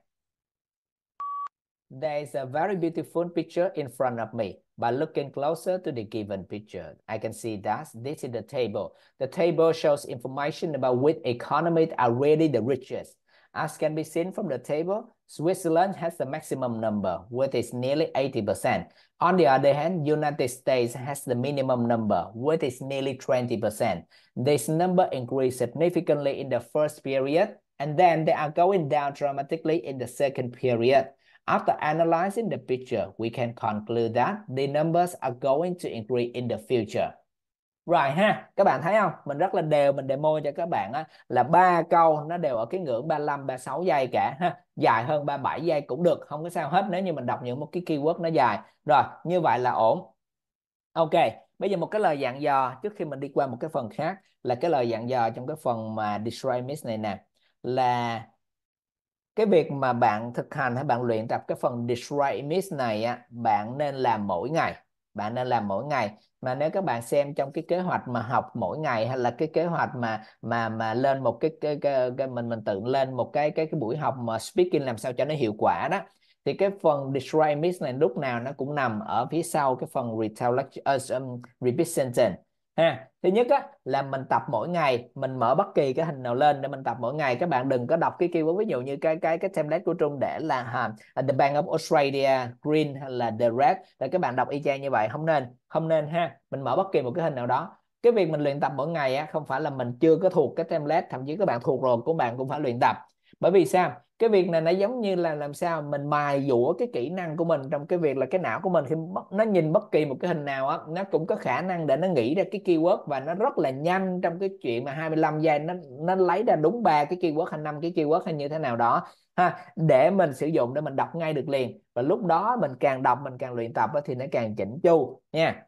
There is a very beautiful picture in front of me. By looking closer to the given picture, I can see that this is the table. The table shows information about which economies are really the richest. As can be seen from the table, Switzerland has the maximum number, which is nearly 80%. On the other hand, United States has the minimum number, which is nearly 20%. This number increased significantly in the first period, and then they are going down dramatically in the second period. After analyzing the picture, we can conclude that the numbers are going to increase in the future. right, ha, các bạn thấy không? Mình rất là đều, mình demo cho các bạn á, là ba câu nó đều ở cái ngưỡng 35 36 giây cả ha. Dài hơn 37 giây cũng được, không có sao hết nếu như mình đọc những một cái keyword nó dài. Rồi, như vậy là ổn. Ok, bây giờ một cái lời dạng dò trước khi mình đi qua một cái phần khác là cái lời dạng dò trong cái phần mà describe miss này nè là cái việc mà bạn thực hành hay bạn luyện tập cái phần destroy miss này á bạn nên làm mỗi ngày bạn nên làm mỗi ngày mà nếu các bạn xem trong cái kế hoạch mà học mỗi ngày hay là cái kế hoạch mà mà mà lên một cái cái, cái, cái mình mình tự lên một cái cái cái buổi học mà speaking làm sao cho nó hiệu quả đó thì cái phần destroy miss này lúc nào nó cũng nằm ở phía sau cái phần retaliation uh, repeat sentence ha thứ nhất á, là mình tập mỗi ngày mình mở bất kỳ cái hình nào lên để mình tập mỗi ngày các bạn đừng có đọc cái keyword ví dụ như cái cái cái template của Trung để là ha, à, uh, à, the Bank of Australia green hay là the red để các bạn đọc y chang như vậy không nên không nên ha mình mở bất kỳ một cái hình nào đó cái việc mình luyện tập mỗi ngày á, không phải là mình chưa có thuộc cái template thậm chí các bạn thuộc rồi của bạn cũng phải luyện tập bởi vì sao cái việc này nó giống như là làm sao mình mài dũa cái kỹ năng của mình trong cái việc là cái não của mình khi nó nhìn bất kỳ một cái hình nào á nó cũng có khả năng để nó nghĩ ra cái keyword và nó rất là nhanh trong cái chuyện mà 25 giây nó nó lấy ra đúng ba cái keyword hay năm cái keyword hay như thế nào đó ha để mình sử dụng để mình đọc ngay được liền và lúc đó mình càng đọc mình càng luyện tập thì nó càng chỉnh chu nha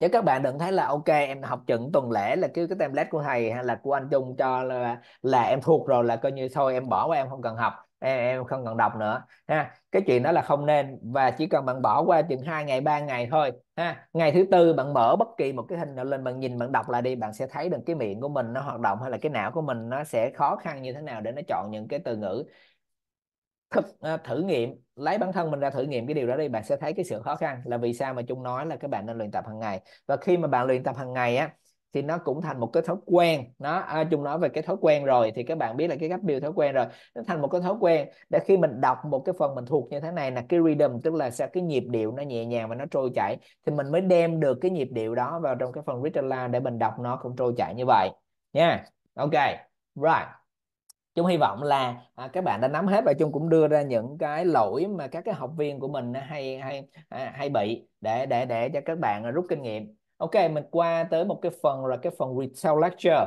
chứ các bạn đừng thấy là ok em học chuẩn tuần lễ là cái cái template của thầy hay là của anh Trung cho là, là em thuộc rồi là coi như thôi em bỏ qua em không cần học em, em không cần đọc nữa ha cái chuyện đó là không nên và chỉ cần bạn bỏ qua chừng hai ngày ba ngày thôi ha ngày thứ tư bạn mở bất kỳ một cái hình nào lên bạn nhìn bạn đọc lại đi bạn sẽ thấy được cái miệng của mình nó hoạt động hay là cái não của mình nó sẽ khó khăn như thế nào để nó chọn những cái từ ngữ thực à, thử nghiệm lấy bản thân mình ra thử nghiệm cái điều đó đi bạn sẽ thấy cái sự khó khăn là vì sao mà chung nói là các bạn nên luyện tập hàng ngày và khi mà bạn luyện tập hàng ngày á thì nó cũng thành một cái thói quen nó à, chung nói về cái thói quen rồi thì các bạn biết là cái gấp điều thói quen rồi nó thành một cái thói quen để khi mình đọc một cái phần mình thuộc như thế này là cái rhythm tức là sao cái nhịp điệu nó nhẹ nhàng và nó trôi chảy thì mình mới đem được cái nhịp điệu đó vào trong cái phần written line để mình đọc nó cũng trôi chảy như vậy nha yeah. ok right chúng hy vọng là à, các bạn đã nắm hết và chung cũng đưa ra những cái lỗi mà các cái học viên của mình hay hay à, hay bị để để để cho các bạn rút kinh nghiệm ok mình qua tới một cái phần là cái phần retail lecture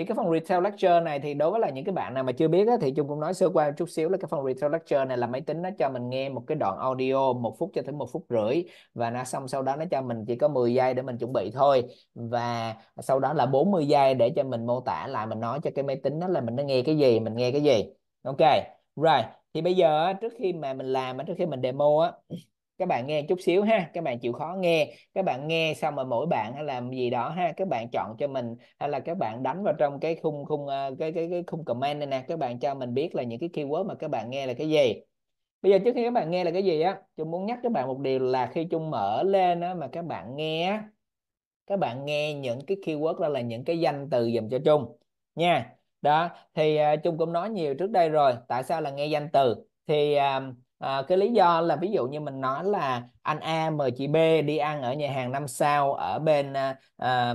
thì cái phần retail lecture này thì đối với là những cái bạn nào mà chưa biết á, thì chung cũng nói sơ qua chút xíu là cái phần retail lecture này là máy tính nó cho mình nghe một cái đoạn audio một phút cho tới một phút rưỡi và nó xong sau đó nó cho mình chỉ có 10 giây để mình chuẩn bị thôi và sau đó là 40 giây để cho mình mô tả lại mình nói cho cái máy tính đó là mình nó nghe cái gì mình nghe cái gì ok right thì bây giờ trước khi mà mình làm trước khi mình demo á các bạn nghe chút xíu ha các bạn chịu khó nghe các bạn nghe xong mà mỗi bạn làm gì đó ha các bạn chọn cho mình hay là các bạn đánh vào trong cái khung khung ờ, cái cái cái khung comment này nè các bạn cho mình biết là những cái keyword mà các bạn nghe là cái gì bây giờ trước khi các bạn nghe là cái gì á chung muốn nhắc các bạn một điều là khi chung mở lên á mà các bạn nghe các bạn nghe những cái keyword đó là những cái danh từ dùm cho chung nha đó thì chung ờ, cũng nói nhiều trước đây rồi tại sao là nghe danh từ thì uh, à, cái lý do là ví dụ như mình nói là anh A mời chị B đi ăn ở nhà hàng năm sao ở bên à, à,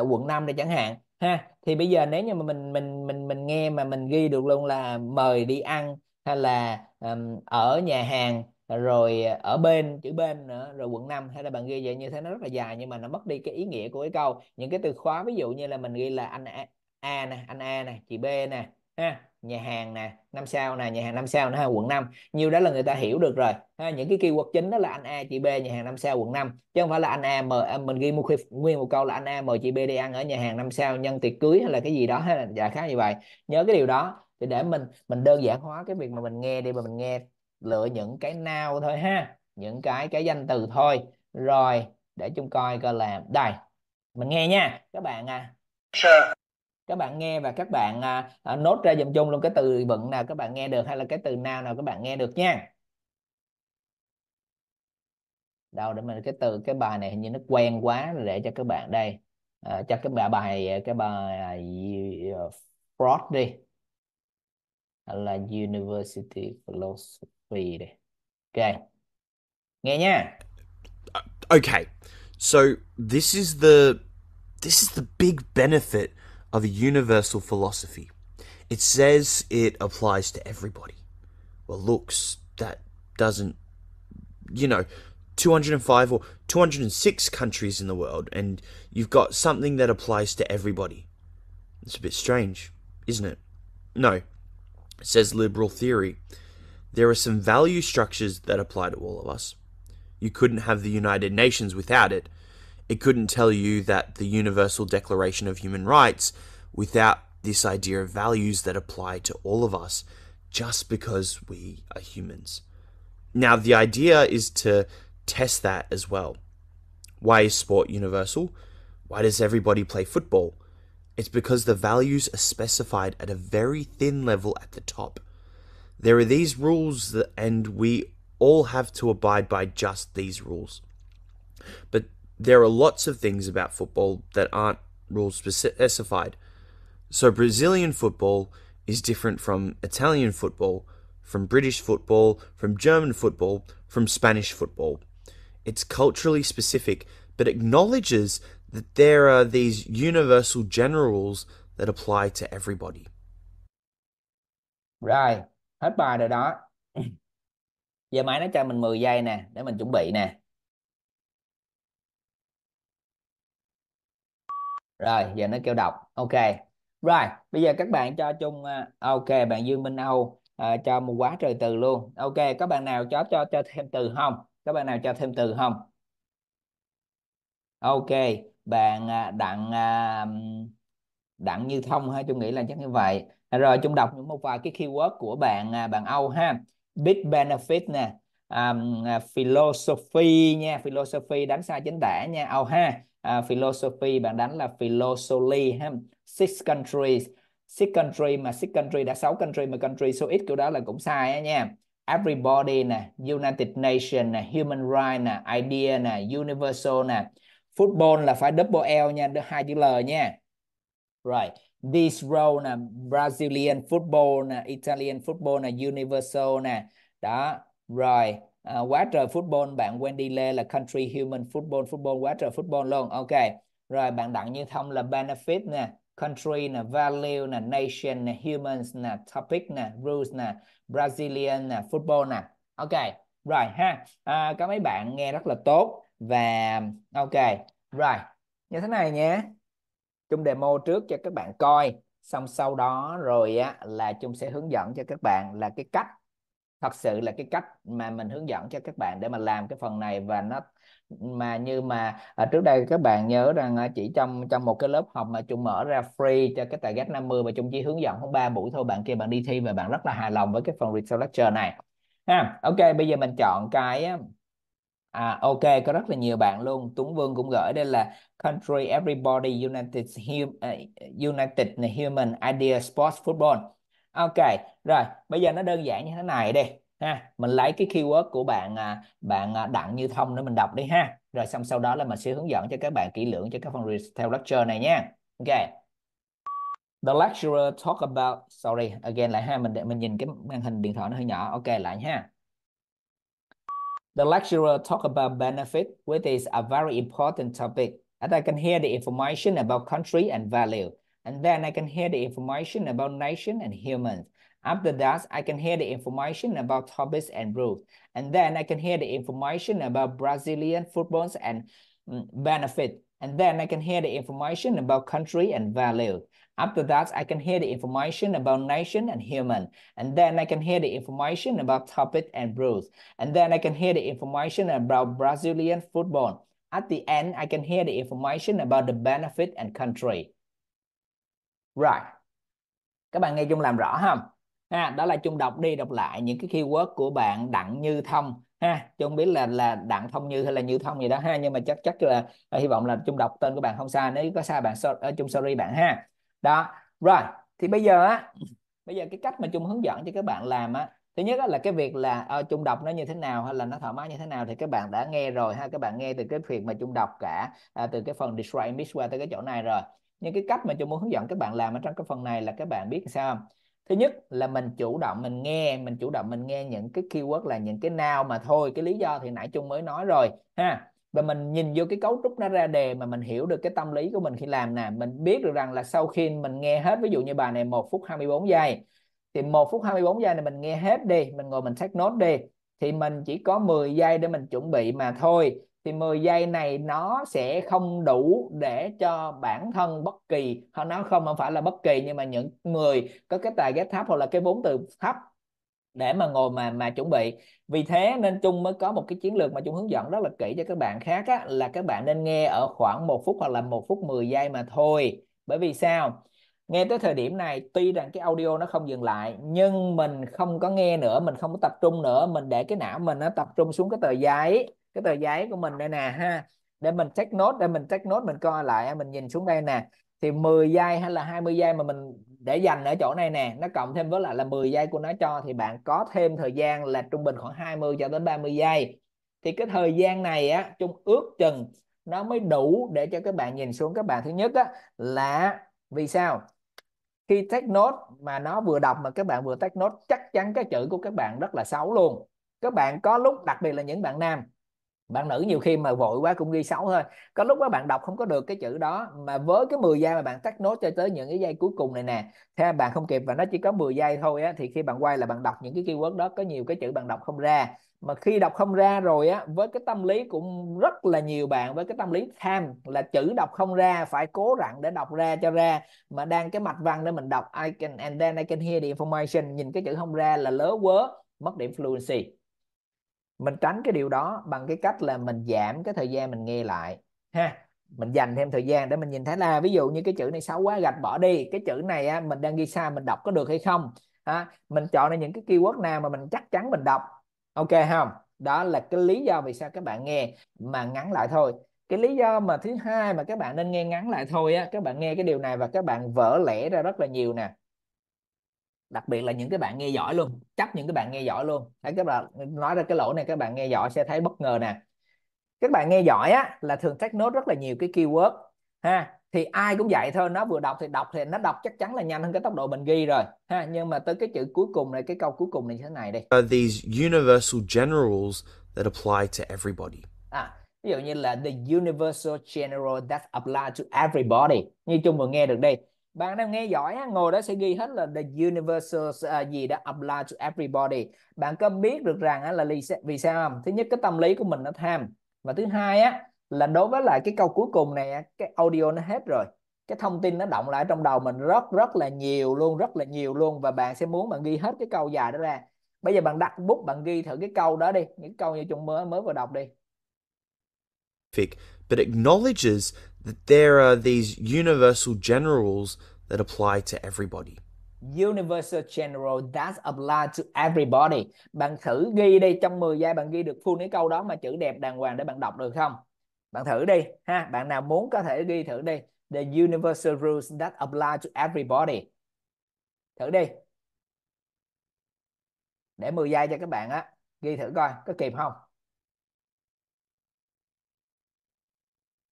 quận 5 đây chẳng hạn ha thì bây giờ nếu như mà mình mình mình mình nghe mà mình ghi được luôn là mời đi ăn hay là um, ở nhà hàng rồi ở bên chữ bên nữa rồi quận 5 hay là bạn ghi vậy như thế nó rất là dài nhưng mà nó mất đi cái ý nghĩa của cái câu những cái từ khóa ví dụ như là mình ghi là anh A, A nè anh A nè chị B nè ha nhà hàng nè năm sao nè nhà hàng năm sao nó ha, quận 5 nhiều đó là người ta hiểu được rồi ha, những cái keyword chính đó là anh A chị B nhà hàng năm sao quận 5 chứ không phải là anh A M à, mình ghi một khi, nguyên một câu là anh A mời chị B đi ăn ở nhà hàng năm sao nhân tiệc cưới hay là cái gì đó hay là dạ khá như vậy nhớ cái điều đó thì để mình mình đơn giản hóa cái việc mà mình nghe đi mà mình nghe lựa những cái nào thôi ha những cái cái danh từ thôi rồi để chúng coi coi làm đây mình nghe nha các bạn à sure các bạn nghe và các bạn à, à, nốt ra dùm chung luôn cái từ vựng nào các bạn nghe được hay là cái từ nào nào các bạn nghe được nha đâu để mình cái từ cái bài này hình như nó quen quá để cho các bạn đây à, cho cái bài bài cái bài uh, à, fraud đi là university philosophy đi ok nghe nha okay so this is the this is the big benefit Of a universal philosophy. It says it applies to everybody. Well, looks, that doesn't, you know, 205 or 206 countries in the world, and you've got something that applies to everybody. It's a bit strange, isn't it? No. It says liberal theory. There are some value structures that apply to all of us. You couldn't have the United Nations without it. It couldn't tell you that the Universal Declaration of Human Rights without this idea of values that apply to all of us just because we are humans. Now, the idea is to test that as well. Why is sport universal? Why does everybody play football? It's because the values are specified at a very thin level at the top. There are these rules, that, and we all have to abide by just these rules. But there are lots of things about football that aren't rules specified. So Brazilian football is different from Italian football, from British football, from German football, from Spanish football. It's culturally specific, but acknowledges that there are these universal general rules that apply to everybody. Right. hết bài rồi đó. Giờ máy nó cho mình 10 giây nè để mình chuẩn bị nè. rồi giờ nó kêu đọc ok rồi bây giờ các bạn cho chung à, à, ok bạn Dương Minh Âu à, cho một quá trời từ luôn ok các bạn nào cho cho cho thêm từ không các bạn nào cho thêm từ không ok bạn à, đặng đặng như thông ha chung nghĩ là chắc như vậy rồi chung đọc những một vài cái keyword của bạn bạn Âu ha big benefit nè um, philosophy nha philosophy đánh sai chính tả nha Âu ha uh, philosophy bạn đánh là philosophy ha six countries six country mà six country đã sáu country mà country số ít kiểu đó là cũng sai á nha everybody nè United nation nè human right nè idea nè universal nè football là phải double L nha hai chữ L nha right this role nè Brazilian football nè Italian football nè universal nè đó rồi à, quá trời football bạn Wendy Lê là country human football football quá trời football luôn ok rồi bạn đặng như thông là benefit nè country nè value nè nation nè humans nè topic nè rules nè Brazilian nè football nè ok rồi ha à, có mấy bạn nghe rất là tốt và ok rồi như thế này nhé chung demo trước cho các bạn coi xong sau đó rồi á là chung sẽ hướng dẫn cho các bạn là cái cách thật sự là cái cách mà mình hướng dẫn cho các bạn để mà làm cái phần này và nó mà như mà ở à, trước đây các bạn nhớ rằng à, chỉ trong trong một cái lớp học mà chúng mở ra free cho cái tài ghép 50 và chung chỉ hướng dẫn không ba buổi thôi bạn kia bạn đi thi và bạn rất là hài lòng với cái phần result lecture này ha ok bây giờ mình chọn cái À, ok, có rất là nhiều bạn luôn. Tuấn Vương cũng gửi đây là country everybody united hum, à, united human idea sports football ok rồi bây giờ nó đơn giản như thế này đi ha mình lấy cái keyword của bạn à, bạn à, đặng như thông để mình đọc đi ha rồi xong sau đó là mình sẽ hướng dẫn cho các bạn kỹ lưỡng cho các phần theo lecture này nha ok the lecturer talk about sorry again lại ha mình để mình nhìn cái màn hình điện thoại nó hơi nhỏ ok lại ha The lecturer talk about benefit, which is a very important topic, as I can hear the information about country and value. And then I can hear the information about nation and humans. After that, I can hear the information about topics and rules. And then I can hear the information about Brazilian footballs and mm, benefit. And then I can hear the information about country and value. After that, I can hear the information about nation and human. And then I can hear the information about topic and rules. And then I can hear the information about Brazilian football. At the end, I can hear the information about the benefit and country. Rồi. Các bạn nghe Chung làm rõ không? Ha, đó là Chung đọc đi đọc lại những cái keyword của bạn Đặng Như Thông ha. Chung biết là là Đặng Thông Như hay là Như Thông gì đó ha, nhưng mà chắc chắc là à, hy vọng là Chung đọc tên của bạn không sai, nếu có sai bạn so, Chung à, sorry bạn ha. Đó. Rồi, thì bây giờ á bây giờ cái cách mà Chung hướng dẫn cho các bạn làm á thứ nhất là cái việc là à, trung đọc nó như thế nào hay là nó thoải mái như thế nào thì các bạn đã nghe rồi ha các bạn nghe từ cái việc mà Chung đọc cả à, từ cái phần describe mix qua tới cái chỗ này rồi những cái cách mà chúng muốn hướng dẫn các bạn làm ở trong cái phần này là các bạn biết sao không? thứ nhất là mình chủ động mình nghe mình chủ động mình nghe những cái keyword là những cái nào mà thôi cái lý do thì nãy chung mới nói rồi ha và mình nhìn vô cái cấu trúc nó ra đề mà mình hiểu được cái tâm lý của mình khi làm nè mình biết được rằng là sau khi mình nghe hết ví dụ như bài này 1 phút 24 giây thì 1 phút 24 giây này mình nghe hết đi mình ngồi mình take nốt đi thì mình chỉ có 10 giây để mình chuẩn bị mà thôi thì 10 giây này nó sẽ không đủ để cho bản thân bất kỳ hoặc nó không phải là bất kỳ nhưng mà những người có cái tài ghét thấp hoặc là cái vốn từ thấp để mà ngồi mà mà chuẩn bị vì thế nên chung mới có một cái chiến lược mà chung hướng dẫn rất là kỹ cho các bạn khác á, là các bạn nên nghe ở khoảng một phút hoặc là một phút 10 giây mà thôi bởi vì sao nghe tới thời điểm này tuy rằng cái audio nó không dừng lại nhưng mình không có nghe nữa mình không có tập trung nữa mình để cái não mình nó tập trung xuống cái tờ giấy cái tờ giấy của mình đây nè ha để mình check nốt để mình check nốt mình coi lại mình nhìn xuống đây nè thì 10 giây hay là 20 giây mà mình để dành ở chỗ này nè nó cộng thêm với lại là 10 giây của nó cho thì bạn có thêm thời gian là trung bình khoảng 20 cho đến 30 giây thì cái thời gian này á chung ước chừng nó mới đủ để cho các bạn nhìn xuống các bạn thứ nhất á là vì sao khi take note mà nó vừa đọc mà các bạn vừa take note chắc chắn cái chữ của các bạn rất là xấu luôn các bạn có lúc đặc biệt là những bạn nam bạn nữ nhiều khi mà vội quá cũng ghi xấu thôi có lúc đó bạn đọc không có được cái chữ đó mà với cái 10 giây mà bạn tắt nốt cho tới những cái giây cuối cùng này nè thế bạn không kịp và nó chỉ có 10 giây thôi á thì khi bạn quay là bạn đọc những cái keyword đó có nhiều cái chữ bạn đọc không ra mà khi đọc không ra rồi á với cái tâm lý cũng rất là nhiều bạn với cái tâm lý tham là chữ đọc không ra phải cố rặn để đọc ra cho ra mà đang cái mạch văn để mình đọc I can and then I can hear the information nhìn cái chữ không ra là lớ quớ mất điểm fluency mình tránh cái điều đó bằng cái cách là mình giảm cái thời gian mình nghe lại ha mình dành thêm thời gian để mình nhìn thấy là ví dụ như cái chữ này xấu quá gạch bỏ đi cái chữ này á, mình đang ghi sai mình đọc có được hay không ha mình chọn ra những cái keyword nào mà mình chắc chắn mình đọc ok không đó là cái lý do vì sao các bạn nghe mà ngắn lại thôi cái lý do mà thứ hai mà các bạn nên nghe ngắn lại thôi á các bạn nghe cái điều này và các bạn vỡ lẽ ra rất là nhiều nè đặc biệt là những cái bạn nghe giỏi luôn chấp những cái bạn nghe giỏi luôn thấy các bạn nói ra cái lỗ này các bạn nghe giỏi sẽ thấy bất ngờ nè các bạn nghe giỏi á là thường take nốt rất là nhiều cái keyword ha thì ai cũng vậy thôi nó vừa đọc thì đọc thì nó đọc chắc chắn là nhanh hơn cái tốc độ mình ghi rồi ha nhưng mà tới cái chữ cuối cùng này cái câu cuối cùng này như thế này đây are these universal generals that apply to everybody à ví dụ như là the universal general that apply to everybody như chung vừa nghe được đây bạn đang nghe giỏi á, ngồi đó sẽ ghi hết là the universal uh, à, gì đó apply to everybody bạn có biết được rằng á, là lý vì sao không thứ nhất cái tâm lý của mình nó tham và thứ hai á là đối với lại cái câu cuối cùng này cái audio nó hết rồi cái thông tin nó động lại trong đầu mình rất rất là nhiều luôn rất là nhiều luôn và bạn sẽ muốn bạn ghi hết cái câu dài đó ra bây giờ bạn đặt bút bạn ghi thử cái câu đó đi những câu như chúng mới mới vừa đọc đi but acknowledges that there are these universal generals that apply to everybody. Universal General that apply to everybody. Bạn thử ghi đi trong 10 giây bạn ghi được full cái câu đó mà chữ đẹp đàng hoàng để bạn đọc được không? Bạn thử đi ha, bạn nào muốn có thể ghi thử đi. The universal rules that apply to everybody. Thử đi. Để 10 giây cho các bạn á, ghi thử coi có kịp không?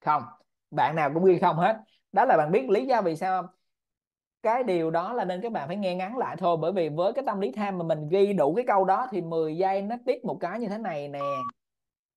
Không bạn nào cũng ghi không hết đó là bạn biết lý do vì sao không cái điều đó là nên các bạn phải nghe ngắn lại thôi bởi vì với cái tâm lý tham mà mình ghi đủ cái câu đó thì 10 giây nó tiết một cái như thế này nè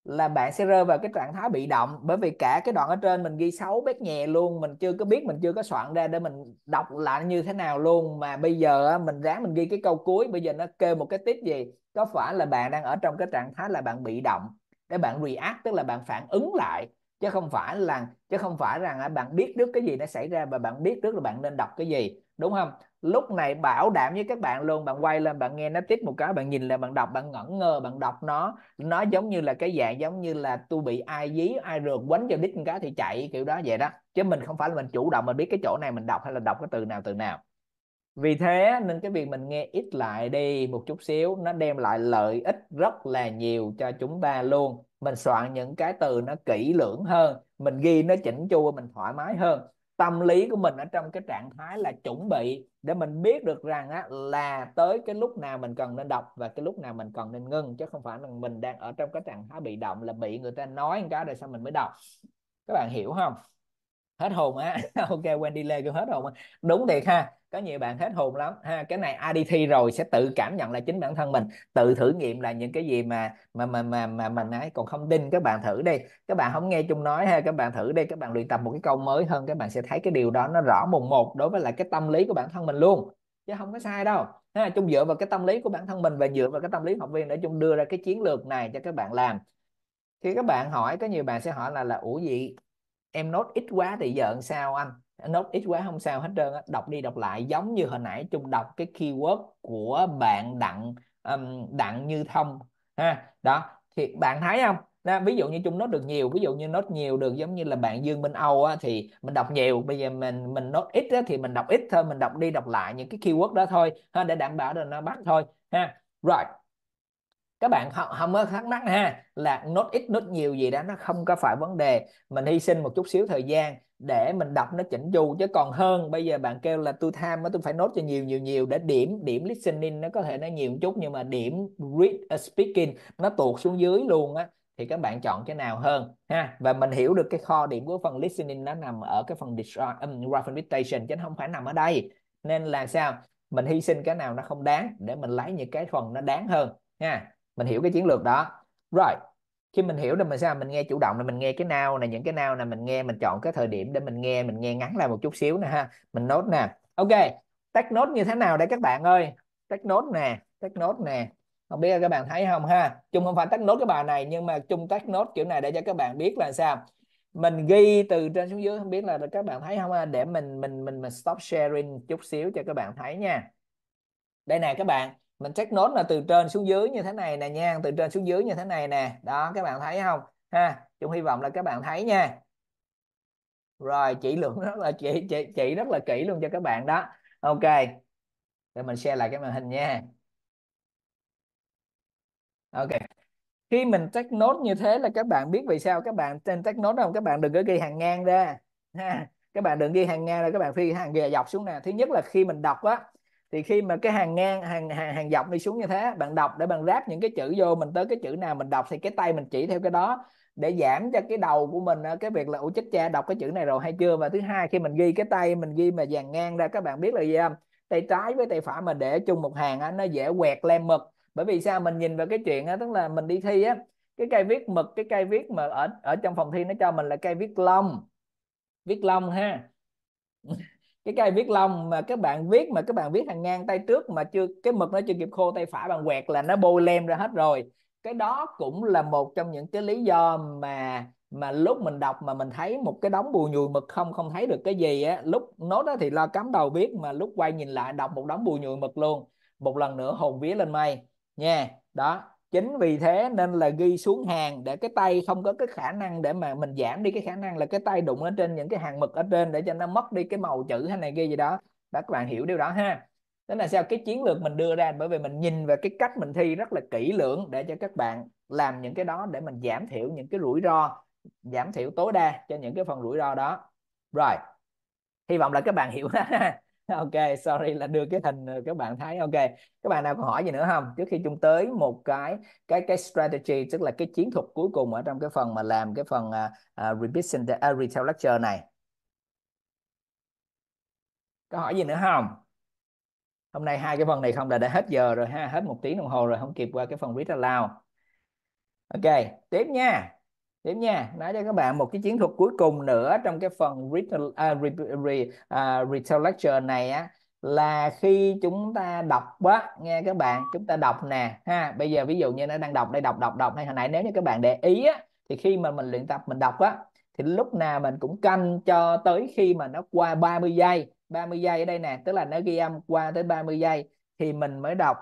là bạn sẽ rơi vào cái trạng thái bị động bởi vì cả cái đoạn ở trên mình ghi xấu bét nhẹ luôn mình chưa có biết mình chưa có soạn ra để mình đọc lại như thế nào luôn mà bây giờ mình ráng mình ghi cái câu cuối bây giờ nó kêu một cái tiết gì có phải là bạn đang ở trong cái trạng thái là bạn bị động để bạn react tức là bạn phản ứng lại chứ không phải là chứ không phải rằng là bạn biết trước cái gì nó xảy ra và bạn biết trước là bạn nên đọc cái gì đúng không lúc này bảo đảm với các bạn luôn bạn quay lên bạn nghe nó tiếp một cái bạn nhìn là bạn đọc bạn ngẩn ngơ bạn đọc nó nó giống như là cái dạng giống như là tôi bị ai dí ai rượt quánh cho đít cái thì chạy kiểu đó vậy đó chứ mình không phải là mình chủ động mình biết cái chỗ này mình đọc hay là đọc cái từ nào từ nào vì thế nên cái việc mình nghe ít lại đi một chút xíu nó đem lại lợi ích rất là nhiều cho chúng ta luôn mình soạn những cái từ nó kỹ lưỡng hơn mình ghi nó chỉnh chu mình thoải mái hơn tâm lý của mình ở trong cái trạng thái là chuẩn bị để mình biết được rằng á, là tới cái lúc nào mình cần nên đọc và cái lúc nào mình cần nên ngưng chứ không phải là mình đang ở trong cái trạng thái bị động là bị người ta nói một cái rồi sao mình mới đọc các bạn hiểu không hết hồn á ok Wendy Lê kêu hết hồn á đúng thiệt ha có nhiều bạn hết hồn lắm ha cái này IDT rồi sẽ tự cảm nhận là chính bản thân mình tự thử nghiệm là những cái gì mà mà mà mà mà mình ấy còn không tin các bạn thử đi các bạn không nghe chung nói ha các bạn thử đi các bạn luyện tập một cái câu mới hơn các bạn sẽ thấy cái điều đó nó rõ mồn một đối với lại cái tâm lý của bản thân mình luôn chứ không có sai đâu ha chung dựa vào cái tâm lý của bản thân mình và dựa vào cái tâm lý học viên để chung đưa ra cái chiến lược này cho các bạn làm khi các bạn hỏi có nhiều bạn sẽ hỏi là là ủa gì em nốt ít quá thì giờ làm sao anh nốt ít quá không sao hết trơn á đọc đi đọc lại giống như hồi nãy chung đọc cái keyword của bạn đặng um, đặng như thông ha đó thì bạn thấy không đó, ví dụ như chung nốt được nhiều ví dụ như nốt nhiều được giống như là bạn dương bên âu á, thì mình đọc nhiều bây giờ mình mình nốt ít á, thì mình đọc ít thôi mình đọc đi đọc lại những cái keyword đó thôi ha, để đảm bảo là nó bắt thôi ha rồi right các bạn không, không có thắc mắc ha là nốt ít nốt nhiều gì đó nó không có phải vấn đề mình hy sinh một chút xíu thời gian để mình đọc nó chỉnh chu chứ còn hơn bây giờ bạn kêu là tôi tham tôi phải nốt cho nhiều nhiều nhiều để điểm điểm listening nó có thể nó nhiều một chút nhưng mà điểm read ờ, speaking nó tuột xuống dưới luôn á thì các bạn chọn cái nào hơn ha và mình hiểu được cái kho điểm của phần listening nó nằm ở cái phần representation chứ không phải nằm ở đây nên là sao mình hy sinh cái nào nó không đáng để mình lấy những cái phần nó đáng hơn nha mình hiểu cái chiến lược đó rồi khi mình hiểu được mình sao mình nghe chủ động là mình nghe cái nào này những cái nào là mình nghe mình chọn cái thời điểm để mình nghe mình nghe ngắn lại một chút xíu nè ha mình nốt nè ok tách nốt như thế nào đây các bạn ơi tách nốt nè tách nốt nè không biết là các bạn thấy không ha chung không phải tách nốt cái bài này nhưng mà chung tách nốt kiểu này để cho các bạn biết là sao mình ghi từ trên xuống dưới không biết là các bạn thấy không ha? để mình mình mình mình stop sharing chút xíu cho các bạn thấy nha đây nè các bạn mình check nốt là từ trên xuống dưới như thế này nè nha từ trên xuống dưới như thế này nè đó các bạn thấy không ha chúng hy vọng là các bạn thấy nha rồi chỉ lượng rất là chỉ chỉ, chỉ rất là kỹ luôn cho các bạn đó ok để mình share lại cái màn hình nha ok khi mình tách nốt như thế là các bạn biết vì sao các bạn trên tách nốt không các bạn đừng có ghi hàng ngang ra ha các bạn đừng ghi hàng ngang rồi các bạn phi hàng ghề dọc xuống nè thứ nhất là khi mình đọc á thì khi mà cái hàng ngang hàng hàng hàng dọc đi xuống như thế bạn đọc để bạn ráp những cái chữ vô mình tới cái chữ nào mình đọc thì cái tay mình chỉ theo cái đó để giảm cho cái đầu của mình ờ, cái việc là ủa chết cha đọc cái chữ này rồi hay chưa và thứ hai khi mình ghi cái tay mình ghi mà dàn ngang ra các bạn biết là gì không tay trái với tay phải mình để chung một hàng nó dễ quẹt lem mực bởi vì sao mình nhìn vào cái chuyện á tức là mình đi thi á cái cây viết mực cái cây viết mà ở ở trong phòng thi nó cho mình là cây viết lông viết lông ha cái cây viết lông mà các bạn viết mà các bạn viết hàng ngang tay trước mà chưa cái mực nó chưa kịp khô tay phải bạn quẹt là nó bôi lem ra hết rồi cái đó cũng là một trong những cái lý do mà mà lúc mình đọc mà mình thấy một cái đống bùi nhùi mực không không thấy được cái gì á lúc nốt đó thì lo cắm đầu viết mà lúc quay nhìn lại đọc một đống bùi nhùi mực luôn một lần nữa hồn vía lên mây nha yeah. đó chính vì thế nên là ghi xuống hàng để cái tay không có cái khả năng để mà mình giảm đi cái khả năng là cái tay đụng ở trên những cái hàng mực ở trên để cho nó mất đi cái màu chữ hay này ghi gì đó đó các bạn hiểu điều đó ha đó là sao cái chiến lược mình đưa ra bởi vì mình nhìn về cái cách mình thi rất là kỹ lưỡng để cho các bạn làm những cái đó để mình giảm thiểu những cái rủi ro giảm thiểu tối đa cho những cái phần rủi ro đó rồi hy vọng là các bạn hiểu đó ok sorry là đưa cái hình ờ, các bạn thấy ok các bạn nào có hỏi gì nữa không trước khi chúng tới một cái cái cái strategy tức là cái chiến thuật cuối cùng ở trong cái phần mà làm cái phần uh, uh, repeat uh, retail lecture này có hỏi gì nữa không hôm nay hai cái phần này không là đã hết giờ rồi ha hết một tiếng đồng hồ rồi không kịp qua cái phần read aloud ok tiếp nha tiếp nha nói cho các bạn một cái chiến thuật cuối cùng nữa trong cái phần retail, uh, re, re, uh, à, retail lecture này á là khi chúng ta đọc á nghe các bạn chúng ta đọc nè ha bây giờ ví dụ như nó đang đọc đây đọc đọc đọc hay hồi nãy nếu như các bạn để ý á thì khi mà mình luyện tập mình đọc á thì lúc nào mình cũng canh cho tới khi mà nó qua 30 giây 30 giây ở đây nè tức là nó ghi âm qua tới 30 giây thì mình mới đọc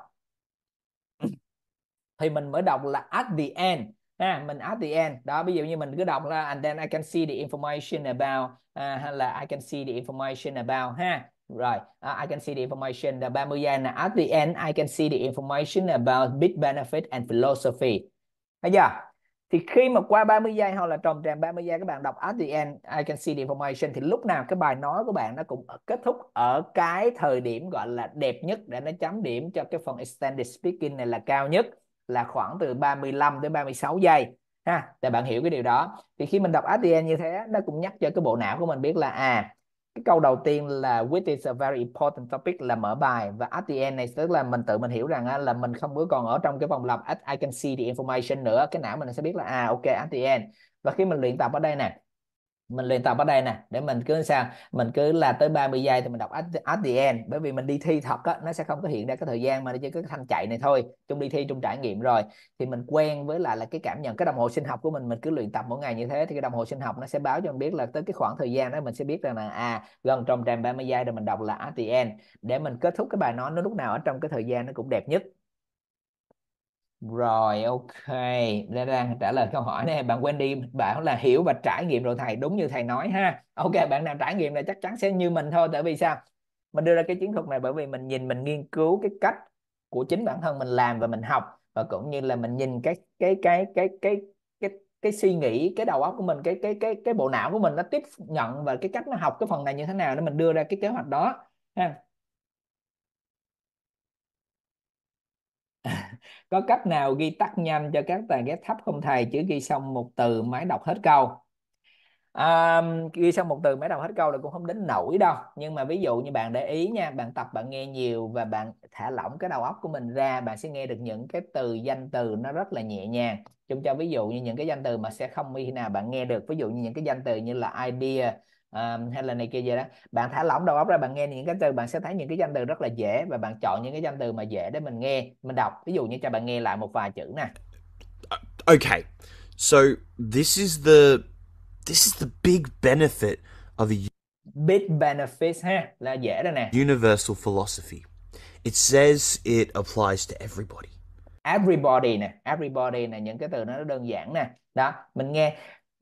thì mình mới đọc là at the end ha mình at the end đó ví dụ như mình cứ đọc là and then I can see the information about uh, hay là I can see the information about ha rồi uh, I can see the information là 30 giây nè at the end I can see the information about big benefit and philosophy thấy chưa thì khi mà qua 30 giây hoặc là trồng tràng 30 giây các bạn đọc at the end I can see the information thì lúc nào cái bài nói của bạn nó cũng kết thúc ở cái thời điểm gọi là đẹp nhất để nó chấm điểm cho cái phần extended speaking này là cao nhất là khoảng từ 35 đến 36 giây ha để bạn hiểu cái điều đó thì khi mình đọc ADN như thế nó cũng nhắc cho cái bộ não của mình biết là à cái câu đầu tiên là which is a very important topic là mở bài và at the end này tức là mình tự mình hiểu rằng là mình không có còn ở trong cái vòng lặp I can see the information nữa cái não mình sẽ biết là à ok at the end và khi mình luyện tập ở đây nè mình luyện tập ở đây nè để mình cứ sao mình cứ là tới 30 giây thì mình đọc at, at the end bởi vì mình đi thi thật á nó sẽ không có hiện ra cái thời gian mà chỉ có thanh chạy này thôi trong đi thi trong trải nghiệm rồi thì mình quen với lại là cái cảm nhận cái đồng hồ sinh học của mình mình cứ luyện tập mỗi ngày như thế thì cái đồng hồ sinh học nó sẽ báo cho mình biết là tới cái khoảng thời gian đó mình sẽ biết rằng là à gần trong trạm 30 giây rồi mình đọc là at the end để mình kết thúc cái bài nói nó lúc nào ở trong cái thời gian nó cũng đẹp nhất rồi ok, Lê đang trả lời câu hỏi này bạn Wendy bảo là hiểu và trải nghiệm rồi thầy đúng như thầy nói ha. Ok, bạn nào trải nghiệm là chắc chắn sẽ như mình thôi tại vì sao? Mình đưa ra cái chiến thuật này bởi vì mình nhìn mình nghiên cứu cái cách của chính bản thân mình làm và mình học và cũng như là mình nhìn cái cái cái cái cái cái cái suy nghĩ, cái đầu óc của mình, cái cái cái cái bộ não của mình nó tiếp nhận và cái cách nó học cái phần này như thế nào để mình đưa ra cái kế hoạch đó ha có cách nào ghi tắt nhanh cho các tàn ghép thấp không thầy chứ ghi xong một từ máy đọc hết câu à, ghi xong một từ máy đọc hết câu là cũng không đến nổi đâu nhưng mà ví dụ như bạn để ý nha bạn tập bạn nghe nhiều và bạn thả lỏng cái đầu óc của mình ra bạn sẽ nghe được những cái từ danh từ nó rất là nhẹ nhàng chung cho ví dụ như những cái danh từ mà sẽ không khi nào bạn nghe được ví dụ như những cái danh từ như là idea um, hay là này kia gì đó bạn thả lỏng đầu óc ra bạn nghe những cái từ bạn sẽ thấy những cái danh từ rất là dễ và bạn chọn những cái danh từ mà dễ để mình nghe mình đọc ví dụ như cho bạn nghe lại một vài chữ nè ờ, okay so this is the this is the big benefit of a big benefit ha là dễ đó nè universal philosophy it says it applies to everybody everybody nè everybody nè những cái từ nó đơn giản nè đó mình nghe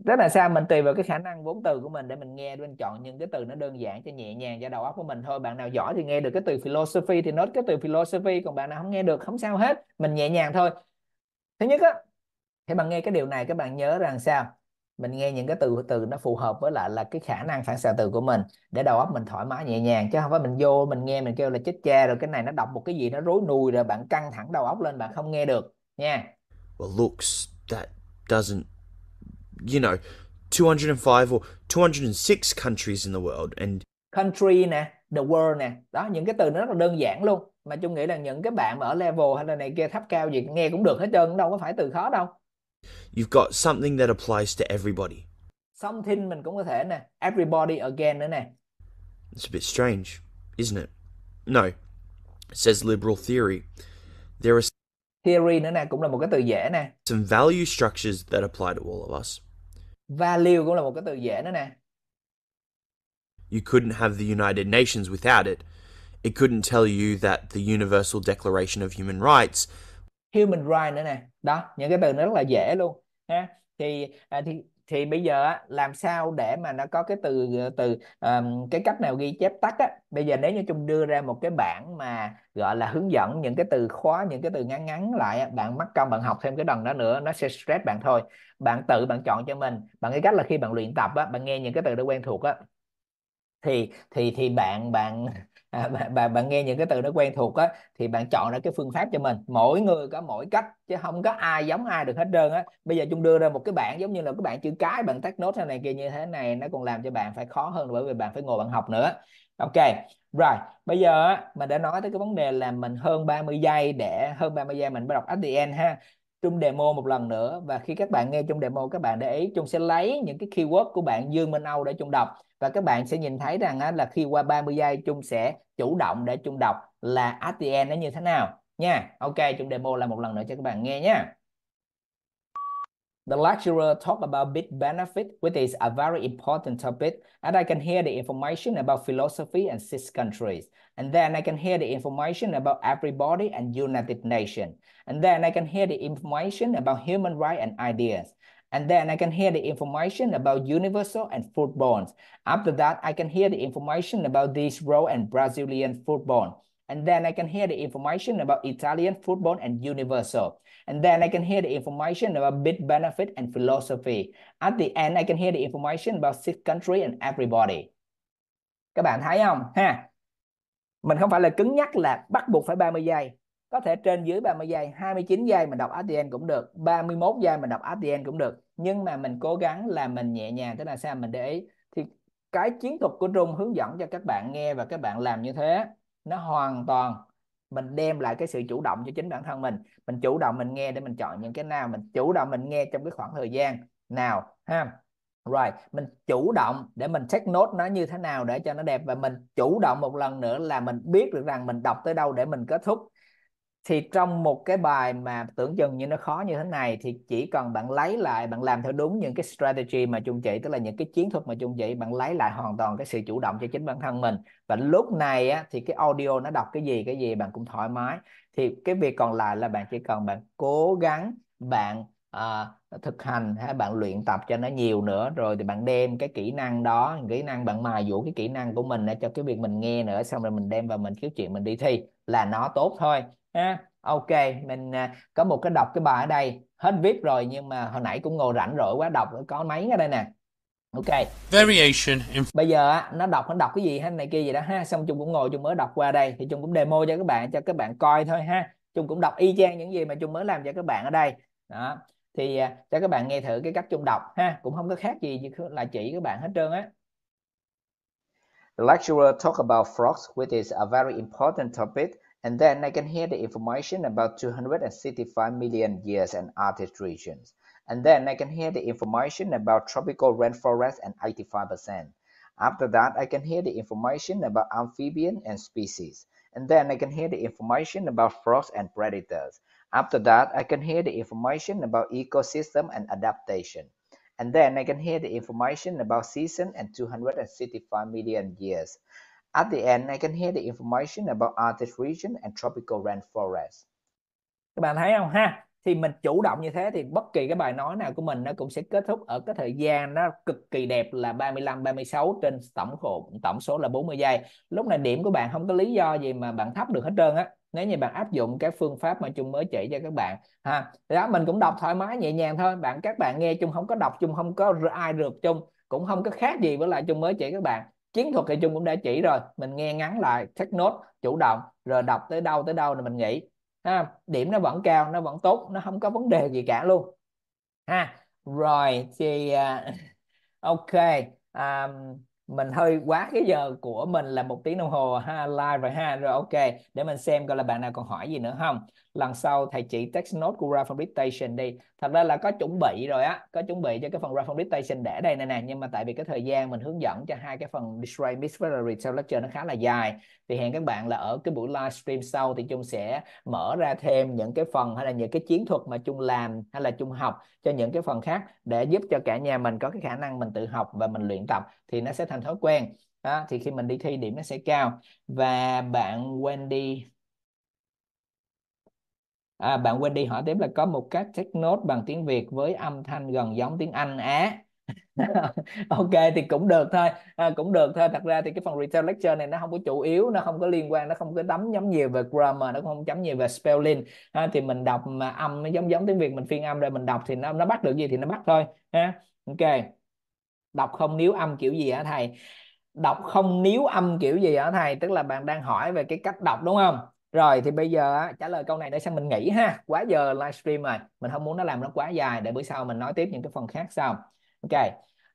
rất là sao mình tùy vào cái khả năng vốn từ của mình để mình nghe để mình chọn những cái từ nó đơn giản cho nhẹ nhàng cho đầu óc của mình thôi bạn nào giỏi thì nghe được cái từ philosophy thì nốt cái từ philosophy còn bạn nào không nghe được không sao hết mình nhẹ nhàng thôi thứ nhất á khi bạn nghe cái điều này các bạn nhớ rằng sao mình nghe những cái từ từ nó phù hợp với lại là cái khả năng phản xạ từ của mình để đầu óc mình thoải mái nhẹ nhàng chứ không phải mình vô mình nghe mình kêu là chết cha rồi cái này nó đọc một cái gì nó rối nùi rồi bạn căng thẳng đầu óc lên bạn không nghe được nha well looks that doesn't you know 205 or 206 countries in the world and country nè the world nè đó những cái từ nó rất là đơn giản luôn mà chung nghĩ là những cái bạn ở level hay là này kia thấp cao gì nghe cũng được hết trơn đâu có phải từ khó đâu you've got something that applies to everybody something mình cũng có thể nè everybody again nữa nè it's a bit strange isn't it no says liberal theory there are theory nữa nè cũng là một cái từ dễ nè some value structures that apply to all of us value cũng là một cái từ dễ nữa nè You couldn't have the United Nations without it. It couldn't tell you that the Universal Declaration of Human Rights human rights nữa nè. Đó, những cái từ nó rất là dễ luôn ha. Thì à, thì thì bây giờ làm sao để mà nó có cái từ ờ, từ um, cái cách nào ghi chép tắt á bây giờ nếu như chung đưa ra một cái bảng mà gọi là hướng dẫn những cái từ khóa những cái từ ngắn ngắn lại bạn mắc công bạn học thêm cái đần đó nữa nó sẽ stress bạn thôi bạn tự bạn chọn cho mình bằng cái cách là khi bạn luyện tập á bạn nghe những cái từ đó quen thuộc á thì thì thì bạn bạn à, bạn, bạn nghe những cái từ nó quen thuộc á thì bạn chọn ra cái phương pháp cho mình mỗi người có mỗi cách chứ không có ai giống ai được hết trơn á bây giờ chung đưa ra một cái bảng giống như là cái bảng chữ cái bạn tách nốt này kia như thế này nó còn làm cho bạn phải khó hơn bởi vì bạn phải ngồi bạn học nữa ok rồi bây giờ á mình đã nói tới cái vấn đề là mình hơn 30 giây để hơn 30 giây mình bắt đọc SDN ha Trung demo một lần nữa và khi các bạn nghe Trung demo các bạn để ý Trung sẽ lấy những cái keyword của bạn Dương Minh Âu để Trung đọc và các bạn sẽ nhìn thấy rằng là khi qua 30 giây chung sẽ chủ động để chung đọc là ATN nó như thế nào nha ok chung demo lại một lần nữa cho các bạn nghe nha The lecturer talk about big benefit, which is a very important topic, and I can hear the information about philosophy and six countries. And then I can hear the information about everybody and United Nations. And then I can hear the information about human rights and ideas. And then I can hear the information about universal and football. After that, I can hear the information about this row and Brazilian football. And then I can hear the information about Italian football and universal. And then I can hear the information about bit benefit and philosophy. At the end, I can hear the information about six country and everybody. Các bạn thấy không? Ha? Mình không phải là cứng nhắc là bắt buộc phải 30 giây. có thể trên dưới 30 giây 29 giây mình đọc ATN cũng được 31 giây mình đọc ATN cũng được nhưng mà mình cố gắng là mình nhẹ nhàng tức là sao mình để ý thì cái chiến thuật của Trung hướng dẫn cho các bạn nghe và các bạn làm như thế nó hoàn toàn mình đem lại cái sự chủ động cho chính bản thân mình mình chủ động mình nghe để mình chọn những cái nào mình chủ động mình nghe trong cái khoảng thời gian nào ha rồi right. mình chủ động để mình take note nó như thế nào để cho nó đẹp và mình chủ động một lần nữa là mình biết được rằng mình đọc tới đâu để mình kết thúc thì trong một cái bài mà tưởng chừng như nó khó như thế này thì chỉ cần bạn lấy lại bạn làm theo đúng những cái strategy mà chung chị tức là những cái chiến thuật mà chung chị bạn lấy lại hoàn toàn cái sự chủ động cho chính bản thân mình và lúc này á, thì cái audio nó đọc cái gì cái gì bạn cũng thoải mái thì cái việc còn lại là bạn chỉ cần bạn cố gắng bạn à, thực hành hay bạn luyện tập cho nó nhiều nữa rồi thì bạn đem cái kỹ năng đó kỹ năng bạn mài dũa cái kỹ năng của mình để cho cái việc mình nghe nữa xong rồi mình đem vào mình kiếm chuyện mình đi thi là nó tốt thôi ha ok mình à, có một cái đọc cái bài ở đây hết vip rồi nhưng mà hồi nãy cũng ngồi rảnh rỗi quá đọc có mấy ở đây nè ok variation bây giờ nó đọc nó đọc cái gì hay này kia gì đó ha xong chung cũng ngồi chung mới đọc qua đây thì chung cũng demo cho các bạn cho các bạn coi thôi ha chung cũng đọc y chang những gì mà chung mới làm cho các bạn ở đây đó thì à, cho các bạn nghe thử cái cách chung đọc ha cũng không có khác gì là chỉ các bạn hết trơn á The lecturer talked about frogs, which is a very important topic And then I can hear the information about 265 million years and Arctic regions. And then I can hear the information about tropical rainforest and 85%. After that, I can hear the information about amphibian and species. And then I can hear the information about frogs and predators. After that, I can hear the information about ecosystem and adaptation. And then I can hear the information about season and 265 million years. At the end, I can hear the information about Arctic region and tropical rainforest. Các bạn thấy không ha? Thì mình chủ động như thế thì bất kỳ cái bài nói nào của mình nó cũng sẽ kết thúc ở cái thời gian nó cực kỳ đẹp là 35 36 trên tổng khổ, tổng số là 40 giây. Lúc này điểm của bạn không có lý do gì mà bạn thấp được hết trơn á nếu như bạn áp dụng cái phương pháp mà chung mới chỉ cho các bạn ha đó mình cũng đọc thoải mái nhẹ nhàng thôi bạn các bạn nghe chung không có đọc chung không có ai rượt chung cũng không có khác gì với lại chung mới chỉ các bạn chiến thuật thì chung cũng đã chỉ rồi mình nghe ngắn lại take note chủ động rồi đọc tới đâu tới đâu rồi mình nghĩ ha điểm nó vẫn cao nó vẫn tốt nó không có vấn đề gì cả luôn ha rồi thì uh, ok um, mình hơi quá cái giờ của mình là một tiếng đồng hồ ha live rồi ha rồi ok để mình xem coi là bạn nào còn hỏi gì nữa không lần sau thầy chỉ text note của round Foundation đi thật ra là có chuẩn bị rồi á có chuẩn bị cho cái phần round Foundation để đây này nè nhưng mà tại vì cái thời gian mình hướng dẫn cho hai cái phần destroy Mix sau Retail Lecture nó khá là dài thì hẹn các bạn là ở cái buổi livestream sau thì chung sẽ mở ra thêm những cái phần hay là những cái chiến thuật mà chung làm hay là chung học cho những cái phần khác để giúp cho cả nhà mình có cái khả năng mình tự học và mình luyện tập thì nó sẽ thành thói quen đó, thì khi mình đi thi điểm nó sẽ cao và bạn Wendy à, bạn quên đi hỏi tiếp là có một cách take note bằng tiếng Việt với âm thanh gần giống tiếng Anh á ok thì cũng được thôi à, cũng được thôi thật ra thì cái phần retail lecture này nó không có chủ yếu nó không có liên quan nó không có đấm nhắm nhiều về grammar nó không chấm nhiều về spelling à, thì mình đọc mà âm nó giống giống tiếng việt mình phiên âm rồi mình đọc thì nó nó bắt được gì thì nó bắt thôi ha ok đọc không níu âm kiểu gì hả thầy đọc không níu âm kiểu gì hả thầy tức là bạn đang hỏi về cái cách đọc đúng không rồi thì bây giờ trả lời câu này để sang mình nghỉ ha quá giờ livestream rồi mình không muốn nó làm nó quá dài để bữa sau mình nói tiếp những cái phần khác sau ok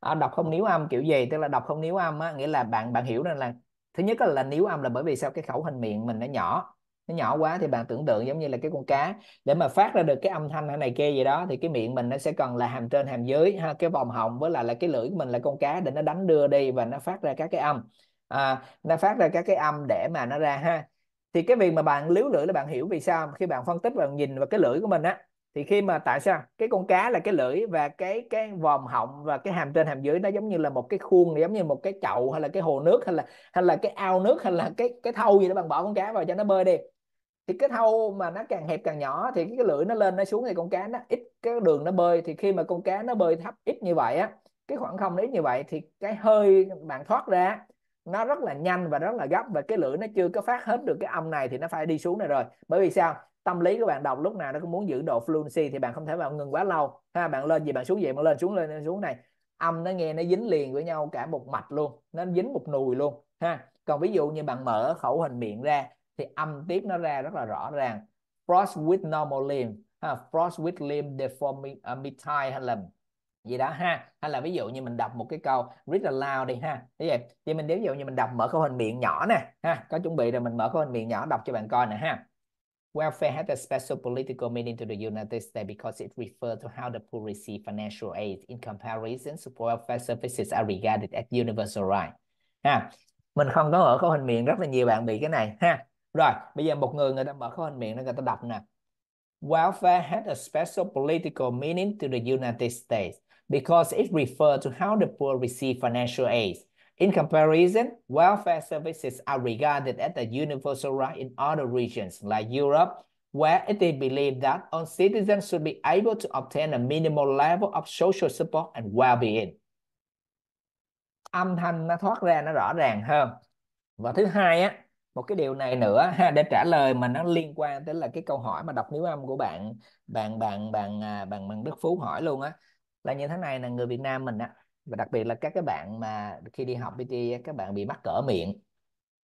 à, đọc không níu âm kiểu gì tức là đọc không níu âm á, nghĩa là bạn bạn hiểu nên là thứ nhất là, là níu âm là bởi vì sao cái khẩu hình miệng mình nó nhỏ nó nhỏ quá thì bạn tưởng tượng giống như là cái con cá để mà phát ra được cái âm thanh hay này kia gì đó thì cái miệng mình nó sẽ cần là hàm trên hàm dưới ha cái vòng họng với lại là cái lưỡi của mình là con cá để nó đánh đưa đi và nó phát ra các cái âm à, nó phát ra các cái âm để mà nó ra ha thì cái việc mà bạn liếu lưỡi là bạn hiểu vì sao khi bạn phân tích và nhìn vào cái lưỡi của mình á thì khi mà tại sao cái con cá là cái lưỡi và cái cái vòm họng và cái hàm trên hàm dưới nó giống như là một cái khuôn giống như một cái chậu hay là cái hồ nước hay là hay là cái ao nước hay là cái cái thau gì đó bạn bỏ con cá vào cho nó bơi đi thì cái thau mà nó càng hẹp càng nhỏ thì cái lưỡi nó lên nó xuống thì con cá nó ít cái đường nó bơi thì khi mà con cá nó bơi thấp ít như vậy á cái khoảng không nó như vậy thì cái hơi bạn thoát ra nó rất là nhanh và rất là gấp và cái lưỡi nó chưa có phát hết được cái âm này thì nó phải đi xuống này rồi bởi vì sao tâm lý của bạn đọc lúc nào nó cũng muốn giữ độ fluency thì bạn không thể bạn ngừng quá lâu ha bạn lên gì bạn xuống vậy bạn lên xuống lên xuống này âm nó nghe nó dính liền với nhau cả một mạch luôn nó dính một nùi luôn ha còn ví dụ như bạn mở khẩu hình miệng ra thì âm tiếp nó ra rất là rõ ràng frost with normal limb ha, frost with limb deformity uh, hay là gì đó ha hay là ví dụ như mình đọc một cái câu read aloud đi ha thế vậy thì mình ví dụ như mình đọc mở khẩu hình miệng nhỏ nè ha có chuẩn bị rồi mình mở khẩu hình miệng nhỏ đọc cho bạn coi nè ha Welfare has a special political meaning to the United States because it refers to how the poor receive financial aid in comparison to welfare services are regarded as universal right. Ha. Mình không có mở khẩu hình miệng rất là nhiều bạn bị cái này ha. Rồi, bây giờ một người người ta mở khẩu hình miệng người ta đọc nè. Welfare has a special political meaning to the United States because it refers to how the poor receive financial aid. In comparison, welfare services are regarded as a universal right in other regions like Europe, where it is believed that all citizens should be able to obtain a minimal level of social support and well-being. Âm thanh nó thoát ra nó rõ ràng hơn. Và thứ hai á, một cái điều này nữa ha để trả lời mà nó liên quan tới là cái câu hỏi mà đọc nếu âm của bạn bạn bạn bạn à, bạn, bạn Đức Phú hỏi luôn á là như thế này là người Việt Nam mình á và đặc biệt là các cái bạn mà khi đi học PT các bạn bị mắc cỡ miệng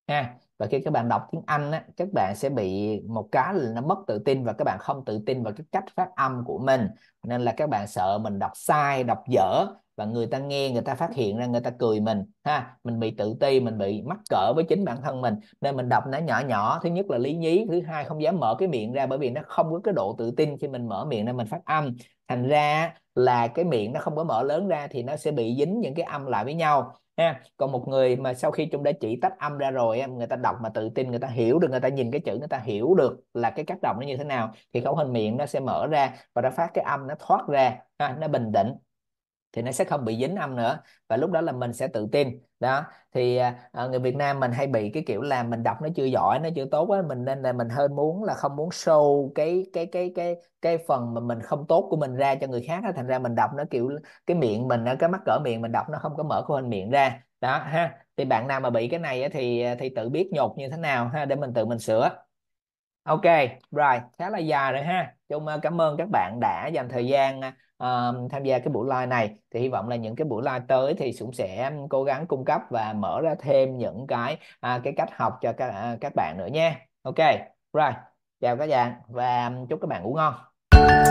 ha và khi các bạn đọc tiếng Anh á các bạn sẽ bị một cái là nó mất tự tin và các bạn không tự tin vào cái cách phát âm của mình nên là các bạn sợ mình đọc sai đọc dở và người ta nghe người ta phát hiện ra người ta cười mình ha mình bị tự ti mình bị mắc cỡ với chính bản thân mình nên mình đọc nó nhỏ nhỏ thứ nhất là lý nhí thứ hai không dám mở cái miệng ra bởi vì nó không có cái độ tự tin khi mình mở miệng ra mình phát âm thành ra là cái miệng nó không có mở lớn ra thì nó sẽ bị dính những cái âm lại với nhau ha còn một người mà sau khi chúng đã chỉ tách âm ra rồi người ta đọc mà tự tin người ta hiểu được người ta nhìn cái chữ người ta hiểu được là cái cách đọc nó như thế nào thì khẩu hình miệng nó sẽ mở ra và nó phát cái âm nó thoát ra ha, nó bình tĩnh thì nó sẽ không bị dính âm nữa và lúc đó là mình sẽ tự tin đó thì uh, người Việt Nam mình hay bị cái kiểu là mình đọc nó chưa giỏi nó chưa tốt á mình nên là mình hơi muốn là không muốn show cái cái cái cái cái phần mà mình không tốt của mình ra cho người khác đó thành ra mình đọc nó kiểu cái miệng mình cái mắt cỡ miệng mình đọc nó không có mở khô hình miệng ra đó ha thì bạn nào mà bị cái này thì à, thì tự biết nhột như thế nào ha để mình tự mình sửa ok rồi khá là dài rồi ha chung à, cảm ơn các bạn đã dành thời gian uh, tham gia cái buổi live này thì hy vọng là những cái buổi live tới thì cũng sẽ cố gắng cung cấp và mở ra thêm những cái uh, cái cách học cho các uh, các bạn nữa nha ok rồi chào các bạn và chúc các bạn ngủ ngon